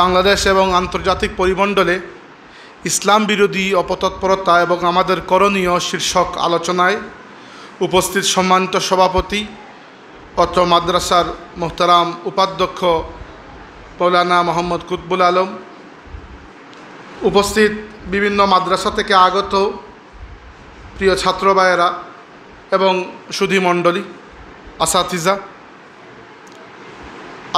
বাংলাদেশ এবং আন্তর্জাতিক পরিমণ্ডলে ইসলাম বিরোধী অপতৎপরতা এবং আমাদের করণীয় শীর্ষক আলোচনায় উপস্থিত সম্মানিত সভাপতি অত মাদ্রাসার মোহতারাম উপাধ্যক্ষ পৌলানা মোহাম্মদ কুতবুল আলম উপস্থিত বিভিন্ন মাদ্রাসা থেকে আগত প্রিয় ছাত্রবায়েরা এবং সুধীমণ্ডলী আসাতিজা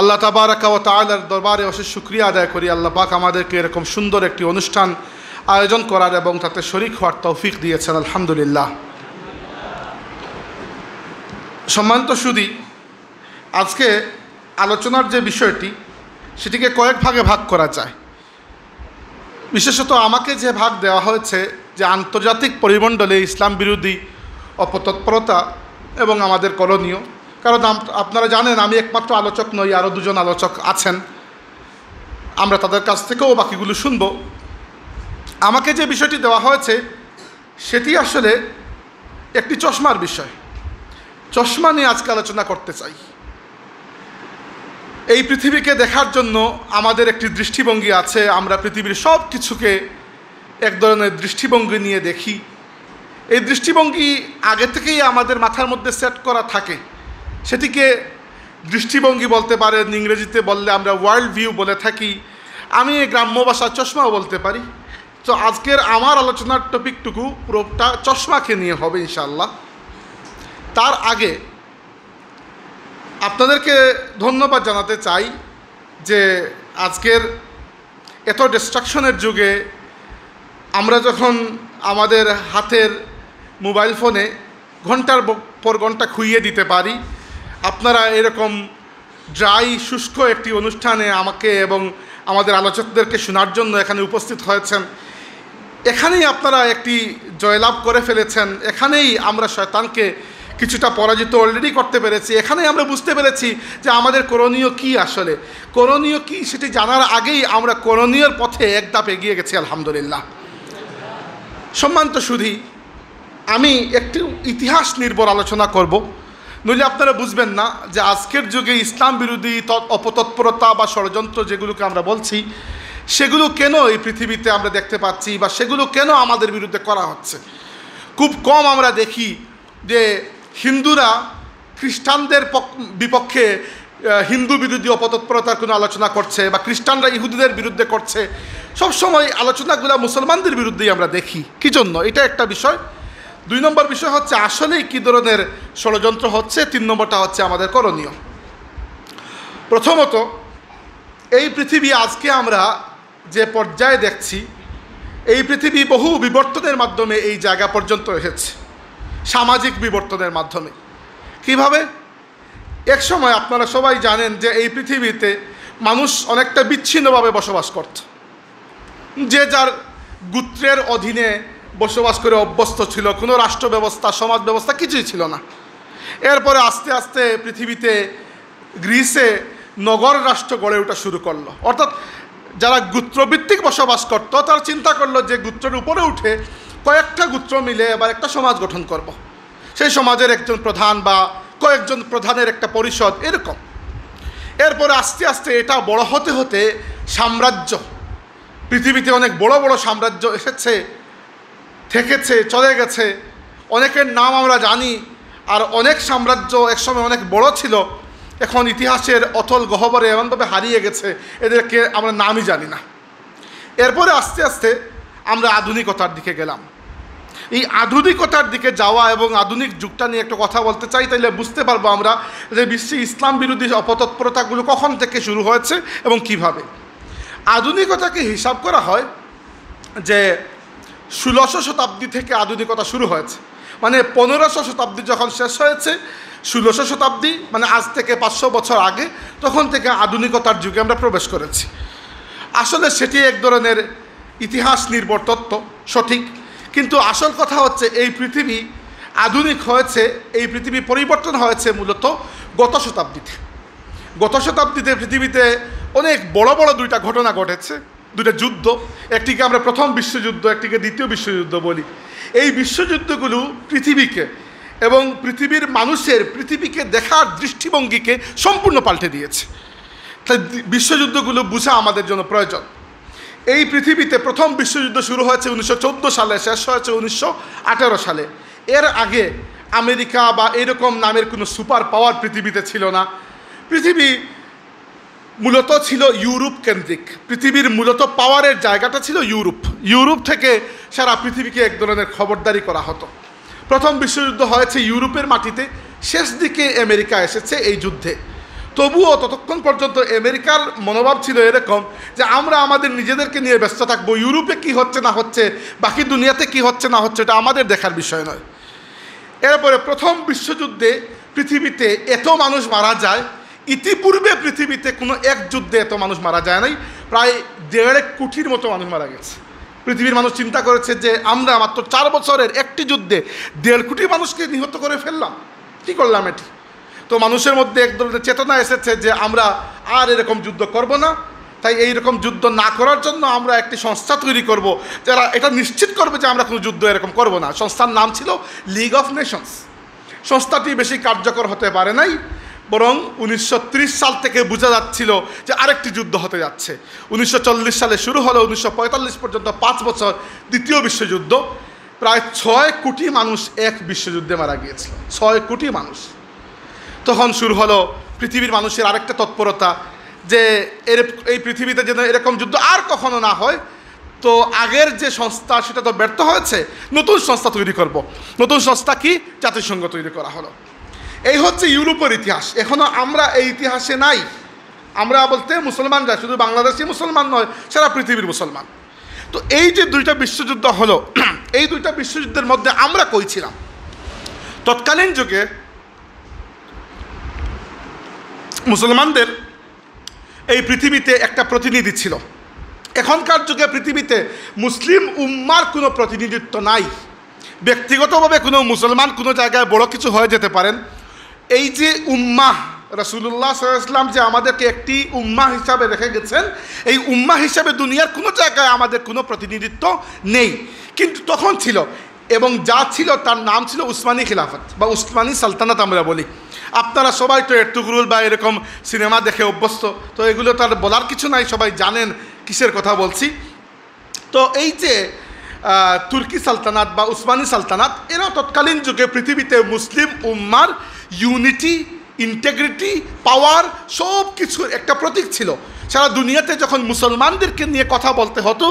আল্লাহ তাবারাকা ও তালার দরবারে অশেষ শুক্রিয়া আদায় করি আল্লাহ পাক আমাদেরকে এরকম সুন্দর একটি অনুষ্ঠান আয়োজন করার এবং তাতে শরিক হওয়ার তৌফিক দিয়েছেন আলহামদুলিল্লাহ সম্মানিত সুদি আজকে আলোচনার যে বিষয়টি সেটিকে কয়েক ভাগে ভাগ করা যায় বিশেষত আমাকে যে ভাগ দেওয়া হয়েছে যে আন্তর্জাতিক পরিমণ্ডলে ইসলাম বিরোধী অপতৎপরতা এবং আমাদের করণীয় কারণ আপনারা জানেন আমি একমাত্র আলোচক নই আরও দুজন আলোচক আছেন আমরা তাদের কাছ থেকেও বাকিগুলো শুনব আমাকে যে বিষয়টি দেওয়া হয়েছে সেটি আসলে একটি চশমার বিষয় চশমা নিয়ে আজকে আলোচনা করতে চাই এই পৃথিবীকে দেখার জন্য আমাদের একটি দৃষ্টিভঙ্গি আছে আমরা পৃথিবীর সব কিছুকে এক ধরনের দৃষ্টিভঙ্গি নিয়ে দেখি এই দৃষ্টিভঙ্গি আগে থেকেই আমাদের মাথার মধ্যে সেট করা থাকে সেটিকে দৃষ্টিভঙ্গি বলতে পারেন ইংরেজিতে বললে আমরা ওয়ার্ল্ড ভিউ বলে থাকি আমি গ্রাম্য ভাষা চশমাও বলতে পারি তো আজকের আমার আলোচনার টপিকটুকু পুরোটা চশমাকে নিয়ে হবে ইনশাল্লাহ তার আগে আপনাদেরকে ধন্যবাদ জানাতে চাই যে আজকের এত ডিস্ট্রাকশনের যুগে আমরা যখন আমাদের হাতের মোবাইল ফোনে ঘন্টার পর ঘন্টা খুইয়ে দিতে পারি আপনারা এরকম ড্রাই শুষ্ক একটি অনুষ্ঠানে আমাকে এবং আমাদের আলোচকদেরকে শোনার জন্য এখানে উপস্থিত হয়েছেন এখানেই আপনারা একটি জয়লাভ করে ফেলেছেন এখানেই আমরা শয়তানকে কিছুটা পরাজিত অলরেডি করতে পেরেছি এখানে আমরা বুঝতে পেরেছি যে আমাদের করণীয় কি আসলে করণীয় কি সেটি জানার আগেই আমরা করণীয়র পথে এক ধাপ এগিয়ে গেছি আলহামদুলিল্লাহ তো সুধী আমি একটি ইতিহাস নির্ভর আলোচনা করব নইলে আপনারা বুঝবেন না যে আজকের যুগে ইসলাম বিরোধী অপতৎপরতা বা ষড়যন্ত্র যেগুলোকে আমরা বলছি সেগুলো কেন এই পৃথিবীতে আমরা দেখতে পাচ্ছি বা সেগুলো কেন আমাদের বিরুদ্ধে করা হচ্ছে খুব কম আমরা দেখি যে হিন্দুরা খ্রিস্টানদের বিপক্ষে হিন্দু বিরোধী অপতৎপরতার কোনো আলোচনা করছে বা খ্রিস্টানরা ইহুদিদের বিরুদ্ধে করছে সবসময় আলোচনাগুলো মুসলমানদের বিরুদ্ধেই আমরা দেখি কী জন্য এটা একটা বিষয় দুই নম্বর বিষয় হচ্ছে আসলেই কী ধরনের ষড়যন্ত্র হচ্ছে তিন নম্বরটা হচ্ছে আমাদের করণীয় প্রথমত এই পৃথিবী আজকে আমরা যে পর্যায়ে দেখছি এই পৃথিবী বহু বিবর্তনের মাধ্যমে এই জায়গা পর্যন্ত এসেছে সামাজিক বিবর্তনের মাধ্যমে কিভাবে এক সময় আপনারা সবাই জানেন যে এই পৃথিবীতে মানুষ অনেকটা বিচ্ছিন্নভাবে বসবাস করত যে যার গুত্রের অধীনে বসবাস করে অভ্যস্ত ছিল কোনো রাষ্ট্র ব্যবস্থা সমাজ ব্যবস্থা কিছুই ছিল না এরপরে আস্তে আস্তে পৃথিবীতে গ্রিসে নগর রাষ্ট্র গড়ে ওঠা শুরু করলো অর্থাৎ যারা গুত্রভিত্তিক বসবাস করত তারা চিন্তা করলো যে গুত্রের উপরে উঠে কয়েকটা গুত্র মিলে এবার একটা সমাজ গঠন করব। সেই সমাজের একজন প্রধান বা কয়েকজন প্রধানের একটা পরিষদ এরকম এরপরে আস্তে আস্তে এটা বড় হতে হতে সাম্রাজ্য পৃথিবীতে অনেক বড় বড় সাম্রাজ্য এসেছে থেকেছে চলে গেছে অনেকের নাম আমরা জানি আর অনেক সাম্রাজ্য একসময় অনেক বড় ছিল এখন ইতিহাসের অথল গহবরে এমনভাবে হারিয়ে গেছে এদেরকে আমরা নামই জানি না এরপরে আস্তে আস্তে আমরা আধুনিকতার দিকে গেলাম এই আধুনিকতার দিকে যাওয়া এবং আধুনিক যুগটা নিয়ে একটা কথা বলতে চাই তাইলে বুঝতে পারবো আমরা যে বিশ্বে ইসলাম বিরোধী অপতৎপরতাগুলো কখন থেকে শুরু হয়েছে এবং কিভাবে আধুনিকতাকে হিসাব করা হয় যে ষোলোশো শতাব্দী থেকে আধুনিকতা শুরু হয়েছে মানে পনেরোশো শতাব্দী যখন শেষ হয়েছে ষোলোশো শতাব্দী মানে আজ থেকে পাঁচশো বছর আগে তখন থেকে আধুনিকতার যুগে আমরা প্রবেশ করেছি আসলে সেটি এক ধরনের ইতিহাস নির্ভর তত্ত্ব সঠিক কিন্তু আসল কথা হচ্ছে এই পৃথিবী আধুনিক হয়েছে এই পৃথিবী পরিবর্তন হয়েছে মূলত গত শতাব্দীতে গত শতাব্দীতে পৃথিবীতে অনেক বড় বড় দুইটা ঘটনা ঘটেছে দুটা যুদ্ধ একটিকে আমরা প্রথম বিশ্বযুদ্ধ একটিকে দ্বিতীয় বিশ্বযুদ্ধ বলি এই বিশ্বযুদ্ধগুলো পৃথিবীকে এবং পৃথিবীর মানুষের পৃথিবীকে দেখার দৃষ্টিভঙ্গিকে সম্পূর্ণ পাল্টে দিয়েছে তাই বিশ্বযুদ্ধগুলো বোঝা আমাদের জন্য প্রয়োজন এই পৃথিবীতে প্রথম বিশ্বযুদ্ধ শুরু হয়েছে উনিশশো সালে শেষ হয়েছে উনিশশো সালে এর আগে আমেরিকা বা এরকম নামের কোনো সুপার পাওয়ার পৃথিবীতে ছিল না পৃথিবী মূলত ছিল ইউরোপ কেন্দ্রিক পৃথিবীর মূলত পাওয়ারের জায়গাটা ছিল ইউরোপ ইউরোপ থেকে সারা পৃথিবীকে এক ধরনের খবরদারি করা হতো প্রথম বিশ্বযুদ্ধ হয়েছে ইউরোপের মাটিতে শেষ দিকে আমেরিকা এসেছে এই যুদ্ধে তবুও ততক্ষণ পর্যন্ত আমেরিকার মনোভাব ছিল এরকম যে আমরা আমাদের নিজেদেরকে নিয়ে ব্যস্ত থাকবো ইউরোপে কি হচ্ছে না হচ্ছে বাকি দুনিয়াতে কি হচ্ছে না হচ্ছে এটা আমাদের দেখার বিষয় নয় এরপরে প্রথম বিশ্বযুদ্ধে পৃথিবীতে এত মানুষ মারা যায় ইতিপূর্বে পৃথিবীতে কোনো এক যুদ্ধে এত মানুষ মারা যায় নাই প্রায় দেড় কোটির মতো মানুষ মারা গেছে পৃথিবীর মানুষ চিন্তা করেছে যে আমরা মাত্র চার বছরের একটি যুদ্ধে দেড় কোটি মানুষকে নিহত করে ফেললাম কি করলাম এটি তো মানুষের মধ্যে এক ধরনের চেতনা এসেছে যে আমরা আর এরকম যুদ্ধ করব না তাই এই রকম যুদ্ধ না করার জন্য আমরা একটি সংস্থা তৈরি করব যারা এটা নিশ্চিত করবে যে আমরা কোনো যুদ্ধ এরকম করব না সংস্থার নাম ছিল লিগ অফ নেশনস সংস্থাটি বেশি কার্যকর হতে পারে নাই বরং উনিশশো সাল থেকে বোঝা যাচ্ছিল যে আরেকটি যুদ্ধ হতে যাচ্ছে উনিশশো সালে শুরু হলো উনিশশো পর্যন্ত পাঁচ বছর দ্বিতীয় বিশ্বযুদ্ধ প্রায় ছয় কোটি মানুষ এক বিশ্বযুদ্ধে মারা গিয়েছিল ছয় কোটি মানুষ তখন শুরু হলো পৃথিবীর মানুষের আরেকটা তৎপরতা যে এর এই পৃথিবীতে যেন এরকম যুদ্ধ আর কখনো না হয় তো আগের যে সংস্থা সেটা তো ব্যর্থ হয়েছে নতুন সংস্থা তৈরি করব নতুন সংস্থা কি জাতিসংঘ তৈরি করা হলো এই হচ্ছে ইউরোপের ইতিহাস এখনও আমরা এই ইতিহাসে নাই আমরা বলতে মুসলমানরা শুধু বাংলাদেশি মুসলমান নয় সারা পৃথিবীর মুসলমান তো এই যে দুইটা বিশ্বযুদ্ধ হলো এই দুইটা বিশ্বযুদ্ধের মধ্যে আমরা কইছিলাম তৎকালীন যুগে মুসলমানদের এই পৃথিবীতে একটা প্রতিনিধি ছিল এখনকার যুগে পৃথিবীতে মুসলিম উম্মার কোনো প্রতিনিধিত্ব নাই ব্যক্তিগতভাবে কোনো মুসলমান কোনো জায়গায় বড় কিছু হয়ে যেতে পারেন এই যে উম্মাহ রসুল্লাহ সাল্লাম যে আমাদেরকে একটি উম্মা হিসাবে রেখে গেছেন এই উম্মা হিসাবে দুনিয়ার কোনো জায়গায় আমাদের কোনো প্রতিনিধিত্ব নেই কিন্তু তখন ছিল এবং যা ছিল তার নাম ছিল উসমানী খিলাফত বা উসমানী সালতানাত আমরা বলি আপনারা সবাই তো এরতুগরুল বা এরকম সিনেমা দেখে অভ্যস্ত তো এগুলো তার বলার কিছু নাই সবাই জানেন কিসের কথা বলছি তো এই যে তুর্কি সালতানাত বা উসমানী সালতানাত এরা তৎকালীন যুগে পৃথিবীতে মুসলিম উম্মার ইউনিটি ইন্টেগ্রিটি পাওয়ার সব কিছুর একটা প্রতীক ছিল সারা দুনিয়াতে যখন মুসলমানদেরকে নিয়ে কথা বলতে হতো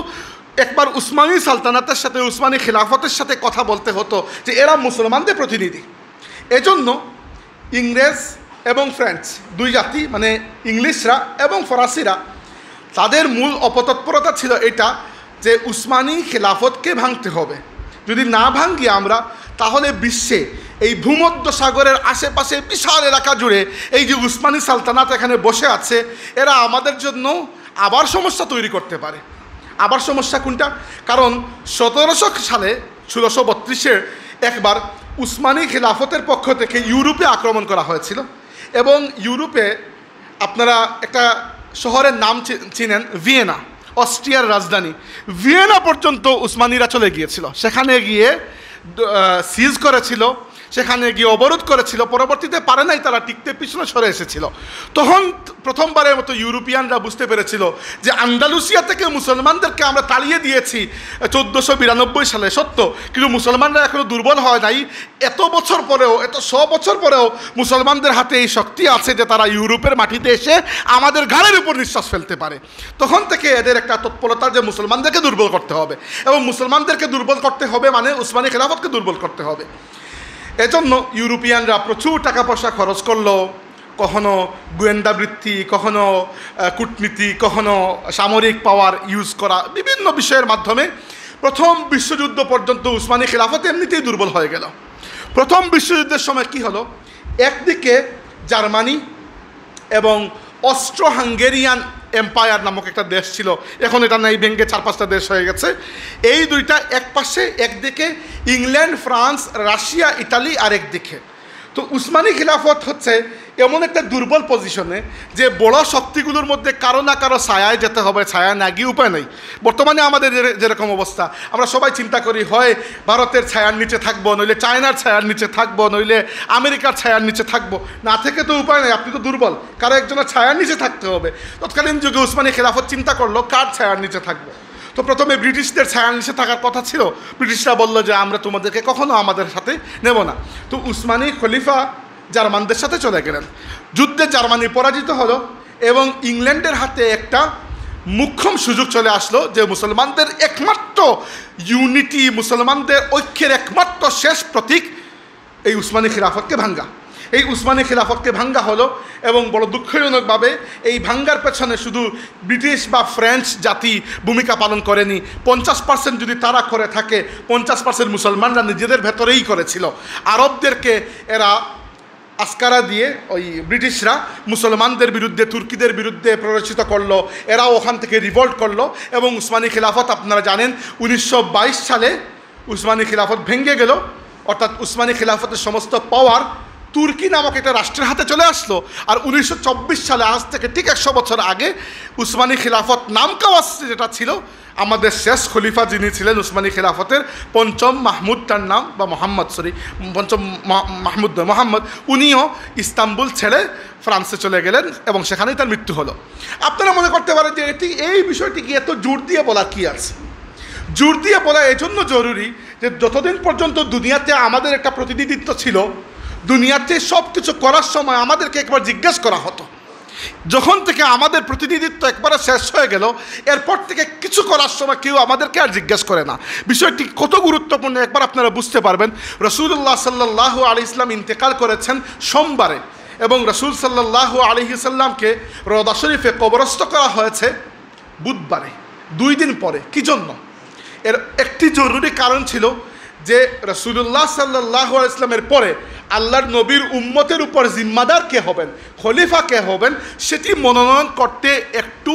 একবার উসমানী সালতানাতের সাথে উসমানী খিলাফতের সাথে কথা বলতে হতো যে এরা মুসলমানদের প্রতিনিধি এজন্য ইংরেজ এবং ফ্রেঞ্চ দুই জাতি মানে ইংলিশরা এবং ফরাসিরা তাদের মূল অপতৎপরতা ছিল এটা যে উসমানী খিলাফতকে ভাঙতে হবে যদি না ভাঙ্গি আমরা তাহলে বিশ্বে এই ভূমধ্য সাগরের আশেপাশে বিশাল এলাকা জুড়ে এই যে উসমানী সালতানাত এখানে বসে আছে এরা আমাদের জন্য আবার সমস্যা তৈরি করতে পারে আবার সমস্যা কোনটা কারণ সতেরোশো সালে ষোলোশো বত্রিশের একবার উসমানী খিলাফতের পক্ষ থেকে ইউরোপে আক্রমণ করা হয়েছিল এবং ইউরোপে আপনারা একটা শহরের নাম চিনেন ভিয়েনা অস্ট্রিয়ার রাজধানী ভিয়েনা পর্যন্ত উসমানীরা চলে গিয়েছিল সেখানে গিয়ে সিজ করেছিল সেখানে গিয়ে অবরোধ করেছিল পরবর্তীতে পারে নাই তারা টিকতে পিছনে সরে এসেছিল তখন প্রথমবারের মতো ইউরোপিয়ানরা বুঝতে পেরেছিল যে আন্দালুসিয়া থেকে মুসলমানদেরকে আমরা তাড়িয়ে দিয়েছি চোদ্দোশো বিরানব্বই সালে সত্য কিন্তু মুসলমানরা এখনও দুর্বল হয় নাই এত বছর পরেও এত শ বছর পরেও মুসলমানদের হাতে এই শক্তি আছে যে তারা ইউরোপের মাটিতে এসে আমাদের ঘাড়ের উপর নিঃশ্বাস ফেলতে পারে তখন থেকে এদের একটা তৎপরতা যে মুসলমানদেরকে দুর্বল করতে হবে এবং মুসলমানদেরকে দুর্বল করতে হবে মানে উসমানী খেলাফতকে দুর্বল করতে হবে এজন্য ইউরোপিয়ানরা প্রচুর টাকা পয়সা খরচ করলো কখনো গোয়েন্দাবৃত্তি কখনো কূটনীতি কখনো সামরিক পাওয়ার ইউজ করা বিভিন্ন বিষয়ের মাধ্যমে প্রথম বিশ্বযুদ্ধ পর্যন্ত উসমানী খিলাফত এমনিতেই দুর্বল হয়ে গেল প্রথম বিশ্বযুদ্ধের সময় কি হলো একদিকে জার্মানি এবং অস্ট্রো হাঙ্গেরিয়ান এম্পায়ার নামক একটা দেশ ছিল এখন এটা নাই ভেঙ্গে চার পাঁচটা দেশ হয়ে গেছে এই দুইটা এক পাশে একদিকে ইংল্যান্ড ফ্রান্স রাশিয়া ইতালি আর একদিকে তো উসমানি খিলাফত হচ্ছে এমন একটা দুর্বল পজিশনে যে বড় শক্তিগুলোর মধ্যে কারো না কারো ছায়ায় যেতে হবে ছায়া না গিয়ে উপায় নেই বর্তমানে আমাদের যেরকম অবস্থা আমরা সবাই চিন্তা করি হয় ভারতের ছায়ার নিচে থাকবো নইলে চায়নার ছায়ার নিচে থাকবো নইলে আমেরিকার ছায়ার নিচে থাকবো না থেকে তো উপায় নেই আপনি তো দুর্বল কারো একজনের ছায়ার নিচে থাকতে হবে তৎকালীন যুগে উসমানি খিলাফত চিন্তা করলো কার ছায়ার নিচে থাকবে তো প্রথমে ব্রিটিশদের ছায়া নিচে থাকার কথা ছিল ব্রিটিশরা বলল যে আমরা তোমাদেরকে কখনো আমাদের সাথে নেব না তো উসমানী খলিফা জার্মানদের সাথে চলে গেলেন যুদ্ধে জার্মানি পরাজিত হলো এবং ইংল্যান্ডের হাতে একটা মুখ্যম সুযোগ চলে আসলো যে মুসলমানদের একমাত্র ইউনিটি মুসলমানদের ঐক্যের একমাত্র শেষ প্রতীক এই উসমানি খিলাফতকে ভাঙ্গা এই উসমানী খিলাফতকে ভাঙ্গা হলো এবং বড় দুঃখজনকভাবে এই ভাঙ্গার পেছনে শুধু ব্রিটিশ বা ফ্রেঞ্চ জাতি ভূমিকা পালন করেনি পঞ্চাশ পার্সেন্ট যদি তারা করে থাকে পঞ্চাশ পার্সেন্ট মুসলমানরা নিজেদের ভেতরেই করেছিল আরবদেরকে এরা আস্কারা দিয়ে ওই ব্রিটিশরা মুসলমানদের বিরুদ্ধে তুর্কিদের বিরুদ্ধে প্ররোচিত করলো এরা ওখান থেকে রিভল্ট করলো এবং উসমানী খিলাফত আপনারা জানেন উনিশশো সালে উসমানী খিলাফত ভেঙে গেল অর্থাৎ উসমানী খিলাফতের সমস্ত পাওয়ার তুর্কি নামক একটা রাষ্ট্রের হাতে চলে আসলো আর উনিশশো সালে আজ থেকে ঠিক একশো বছর আগে উসমানী খিলাফত নাম আসছে যেটা ছিল আমাদের শেষ খলিফা যিনি ছিলেন উসমানী খিলাফতের পঞ্চম মাহমুদ তার নাম বা মোহাম্মদ সরি পঞ্চম মাহমুদ নয় মোহাম্মদ উনিও ইস্তাম্বুল ছেড়ে ফ্রান্সে চলে গেলেন এবং সেখানেই তার মৃত্যু হলো আপনারা মনে করতে পারেন যে এটি এই বিষয়টি কি এত জোর দিয়ে বলা কি আছে জোর দিয়ে বলা এজন্য জরুরি যে যতদিন পর্যন্ত দুনিয়াতে আমাদের একটা প্রতিনিধিত্ব ছিল দুনিয়াতে সব কিছু করার সময় আমাদেরকে একবার জিজ্ঞেস করা হতো যখন থেকে আমাদের প্রতিনিধিত্ব একবারে শেষ হয়ে গেল এরপর থেকে কিছু করার সময় কেউ আমাদেরকে আর জিজ্ঞেস করে না বিষয়টি কত গুরুত্বপূর্ণ একবার আপনারা বুঝতে পারবেন রসুল্লাহ সাল্লাহ আলি ইসলাম ইন্তেকাল করেছেন সোমবারে এবং রসুল সাল্লাহ আলিহিসাল্লামকে রদা শরীফে কবরস্থ করা হয়েছে বুধবারে দুই দিন পরে কি জন্য এর একটি জরুরি কারণ ছিল যে রসুল্লাহ সাল্লাহ ইসলামের পরে আল্লাহর নবীর উম্মতের উপর জিম্মাদার কে হবেন খলিফা কে হবেন সেটি মনোনয়ন করতে একটু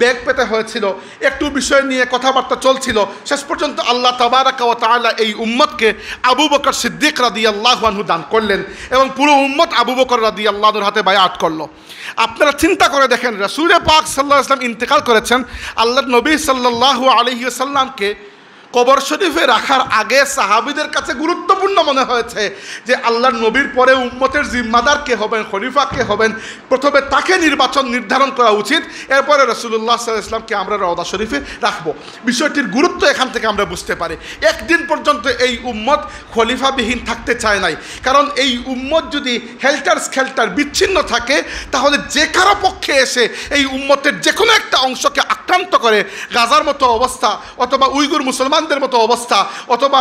বেগ পেতে হয়েছিল একটু বিষয় নিয়ে কথাবার্তা চলছিল শেষ পর্যন্ত আল্লাহ তাবারাকা ও তালা এই উম্মতকে আবু বকর সিদ্দিক রাদি আল্লাহানহু দান করলেন এবং পুরো উম্মত আবু বকর রাদি আল্লাহর হাতে আট করলো আপনারা চিন্তা করে দেখেন রাসুরে পাক সাল্লাহ ইসলাম ইন্তেকাল করেছেন আল্লাহ নবী সাল্লাহ আলহিউসাল্লামকে কবর শরীফে রাখার আগে সাহাবিদের কাছে গুরুত্বপূর্ণ মনে হয়েছে যে আল্লাহর নবীর পরে উম্মতের জিম্মাদার কে হবেন খলিফা কে হবেন প্রথমে তাকে নির্বাচন নির্ধারণ করা উচিত এরপরে রসুল্লাহ সাল্লাহ ইসলামকে আমরা রওদা শরীফে রাখব বিষয়টির গুরুত্ব এখান থেকে আমরা বুঝতে পারি একদিন পর্যন্ত এই উম্মত খলিফাবিহীন থাকতে চায় নাই কারণ এই উম্মত যদি হেল্টার খেল্টার বিচ্ছিন্ন থাকে তাহলে যে কারো পক্ষে এসে এই উম্মতের যে কোনো একটা অংশকে আক্রান্ত করে গাজার মতো অবস্থা অথবা উইগুর মুসলমান মুসলমানদের মতো অবস্থা অথবা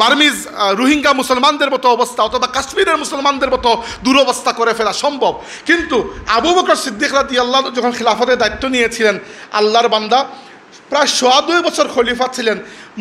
বার্মিজ রোহিঙ্গা মুসলমানদের মতো অবস্থা অথবা কাশ্মীরের মুসলমানদের মতো দুরবস্থা করে ফেলা সম্ভব কিন্তু আবু বকর সিদ্দিক রাতি আল্লাহ যখন খিলাফতের দায়িত্ব নিয়েছিলেন আল্লাহর বান্দা প্রায় সোয়া দুই বছর খলিফা ছিলেন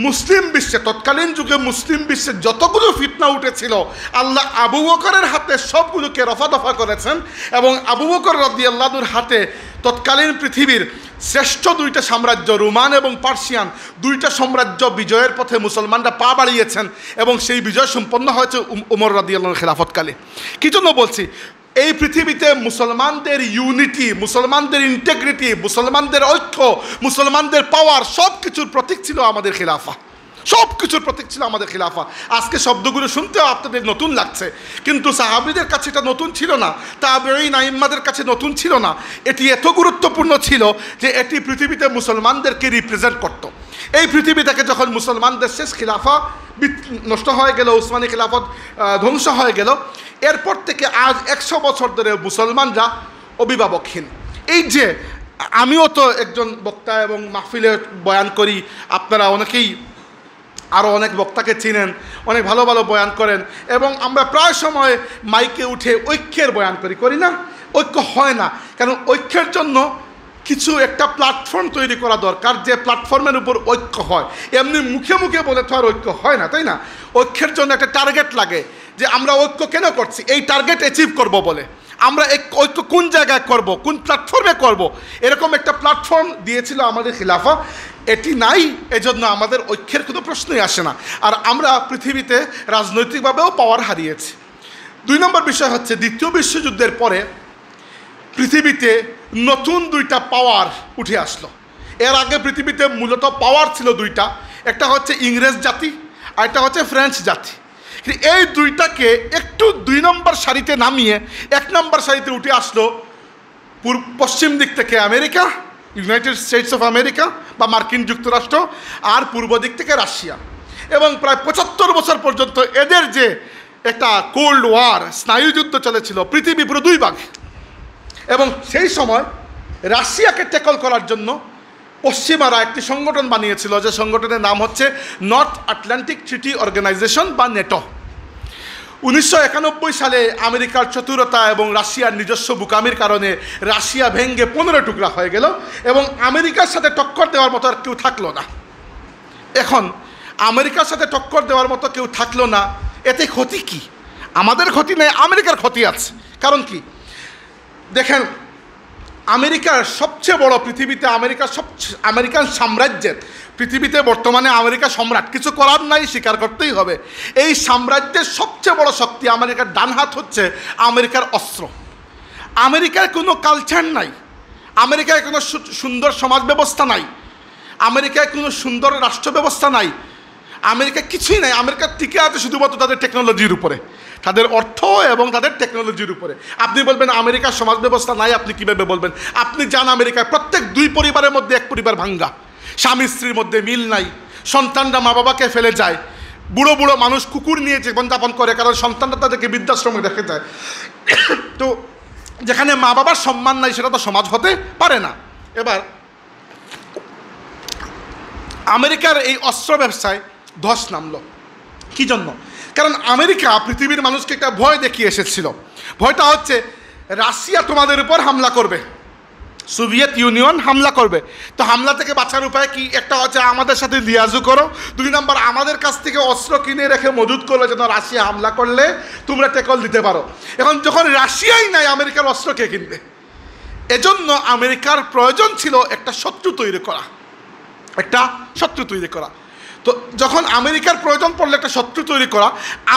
মুসলিম বিশ্বে তৎকালীন যুগে মুসলিম বিশ্বে যতগুলো ফিতনা উঠেছিল আল্লাহ আবু বকরের হাতে সবগুলোকে রফাদফা করেছেন এবং আবু বকর রদি আল্লাদুর হাতে তৎকালীন পৃথিবীর শ্রেষ্ঠ দুইটা সাম্রাজ্য রোমান এবং পার্সিয়ান দুইটা সাম্রাজ্য বিজয়ের পথে মুসলমানরা পা বাড়িয়েছেন এবং সেই বিজয় সম্পন্ন হয়েছে উমর রদিয়াল খেলাফতকালে কী জন্য বলছি এই পৃথিবীতে মুসলমানদের ইউনিটি মুসলমানদের ইন্টেগ্রিটি মুসলমানদের ঐক্য মুসলমানদের পাওয়ার সব কিছুর প্রতীক ছিল আমাদের খিলাফা সব কিছুর প্রতীক ছিল আমাদের খিলাফা আজকে শব্দগুলো শুনতেও আপনাদের নতুন লাগছে কিন্তু সাহাবিদের কাছে এটা নতুন ছিল না তাবেই নাইম্মাদের কাছে নতুন ছিল না এটি এত গুরুত্বপূর্ণ ছিল যে এটি পৃথিবীতে মুসলমানদেরকে রিপ্রেজেন্ট করত। এই পৃথিবী থেকে যখন মুসলমানদের শেষ খিলাফা নষ্ট হয়ে গেল উসমানী খিলাফত ধ্বংস হয়ে গেল এরপর থেকে আজ একশো বছর ধরে মুসলমানরা অভিভাবকহীন এই যে আমিও তো একজন বক্তা এবং মাহফিলে বয়ান করি আপনারা অনেকেই আরও অনেক বক্তাকে চিনেন অনেক ভালো ভালো বয়ান করেন এবং আমরা প্রায় সময় মাইকে উঠে ঐক্যের বয়ান করি করি না ঐক্য হয় না কারণ ঐক্যের জন্য কিছু একটা প্ল্যাটফর্ম তৈরি করা দরকার যে প্ল্যাটফর্মের উপর ঐক্য হয় এমনি মুখে মুখে বলে তো আর ঐক্য হয় না তাই না ঐক্যের জন্য একটা টার্গেট লাগে যে আমরা ঐক্য কেন করছি এই টার্গেট অ্যাচিভ করব বলে আমরা এক ঐক্য কোন জায়গায় করব কোন প্ল্যাটফর্মে করব এরকম একটা প্ল্যাটফর্ম দিয়েছিল আমাদের খিলাফা এটি নাই এজন্য আমাদের ঐক্যের কোনো প্রশ্নই আসে না আর আমরা পৃথিবীতে রাজনৈতিকভাবেও পাওয়ার হারিয়েছি দুই নম্বর বিষয় হচ্ছে দ্বিতীয় বিশ্বযুদ্ধের পরে পৃথিবীতে নতুন দুইটা পাওয়ার উঠে আসলো এর আগে পৃথিবীতে মূলত পাওয়ার ছিল দুইটা একটা হচ্ছে ইংরেজ জাতি আর একটা হচ্ছে ফ্রেঞ্চ জাতি এই দুইটাকে একটু দুই নম্বর সারিতে নামিয়ে এক নম্বর সারিতে উঠে আসলো পশ্চিম দিক থেকে America United States of America বা মার্কিন যুক্তরাষ্ট্র আর পূর্ব দিক থেকে রাশিয়া এবং প্রায় পঁচাত্তর বছর পর্যন্ত এদের যে একটা কোল্ড ওয়ার স্নায়ুযুদ্ধ চলেছিল পৃথিবী পুরো দুই ভাগে এবং সেই সময় রাশিয়াকে ট্যাকল করার জন্য পশ্চিমারা একটি সংগঠন বানিয়েছিল যে সংগঠনের নাম হচ্ছে নর্থ আটলান্টিক ট্রিটি অর্গানাইজেশন বা নেটো উনিশশো সালে আমেরিকার চতুরতা এবং রাশিয়ার নিজস্ব বুকামির কারণে রাশিয়া ভেঙ্গে পনেরো টুকরা হয়ে গেল এবং আমেরিকার সাথে টক্কর দেওয়ার মতো আর কেউ থাকলো না এখন আমেরিকার সাথে টক্কর দেওয়ার মতো কেউ থাকলো না এতে ক্ষতি কি আমাদের ক্ষতি নেই আমেরিকার ক্ষতি আছে কারণ কি দেখেন আমেরিকার সবচেয়ে বড় পৃথিবীতে আমেরিকার সব আমেরিকান সাম্রাজ্যের পৃথিবীতে বর্তমানে আমেরিকা সম্রাট কিছু করার নাই স্বীকার করতেই হবে এই সাম্রাজ্যের সবচেয়ে বড় শক্তি আমেরিকার ডান হাত হচ্ছে আমেরিকার অস্ত্র আমেরিকার কোনো কালচার নাই আমেরিকায় কোনো সুন্দর সমাজ ব্যবস্থা নাই আমেরিকায় কোনো সুন্দর রাষ্ট্র ব্যবস্থা নাই আমেরিকা কিছুই নাই আমেরিকার টিকে আছে শুধুমাত্র তাদের টেকনোলজির উপরে তাদের অর্থ এবং তাদের টেকনোলজির উপরে আপনি বলবেন আমেরিকার সমাজ ব্যবস্থা নাই আপনি কিভাবে বলবেন আপনি যান আমেরিকায় প্রত্যেক দুই পরিবারের মধ্যে এক পরিবার ভাঙ্গা স্বামী স্ত্রীর মধ্যে মিল নাই সন্তানরা মা বাবাকে ফেলে যায় বুড়ো বুড়ো মানুষ কুকুর নিয়ে জীবনযাপন করে কারণ সন্তানরা তাদেরকে বৃদ্ধাশ্রমে রেখে যায় তো যেখানে মা বাবার সম্মান নাই সেটা তো সমাজ হতে পারে না এবার আমেরিকার এই অস্ত্র ব্যবসায় ধস নামলো কি জন্য কারণ আমেরিকা পৃথিবীর মানুষকে একটা ভয় দেখিয়ে এসেছিল ভয়টা হচ্ছে রাশিয়া তোমাদের উপর হামলা করবে সোভিয়েত ইউনিয়ন হামলা করবে তো হামলা থেকে বাঁচার উপায় কি একটা হচ্ছে আমাদের সাথে লিয়াজু করো দুই নম্বর আমাদের কাছ থেকে অস্ত্র কিনে রেখে মজুদ করলে যেন রাশিয়া হামলা করলে তোমরা টেকল দিতে পারো এখন যখন রাশিয়াই নাই আমেরিকার অস্ত্র কে কিনবে এজন্য আমেরিকার প্রয়োজন ছিল একটা শত্রু তৈরি করা একটা শত্রু তৈরি করা তো যখন আমেরিকার প্রয়োজন পড়লে একটা শত্রু তৈরি করা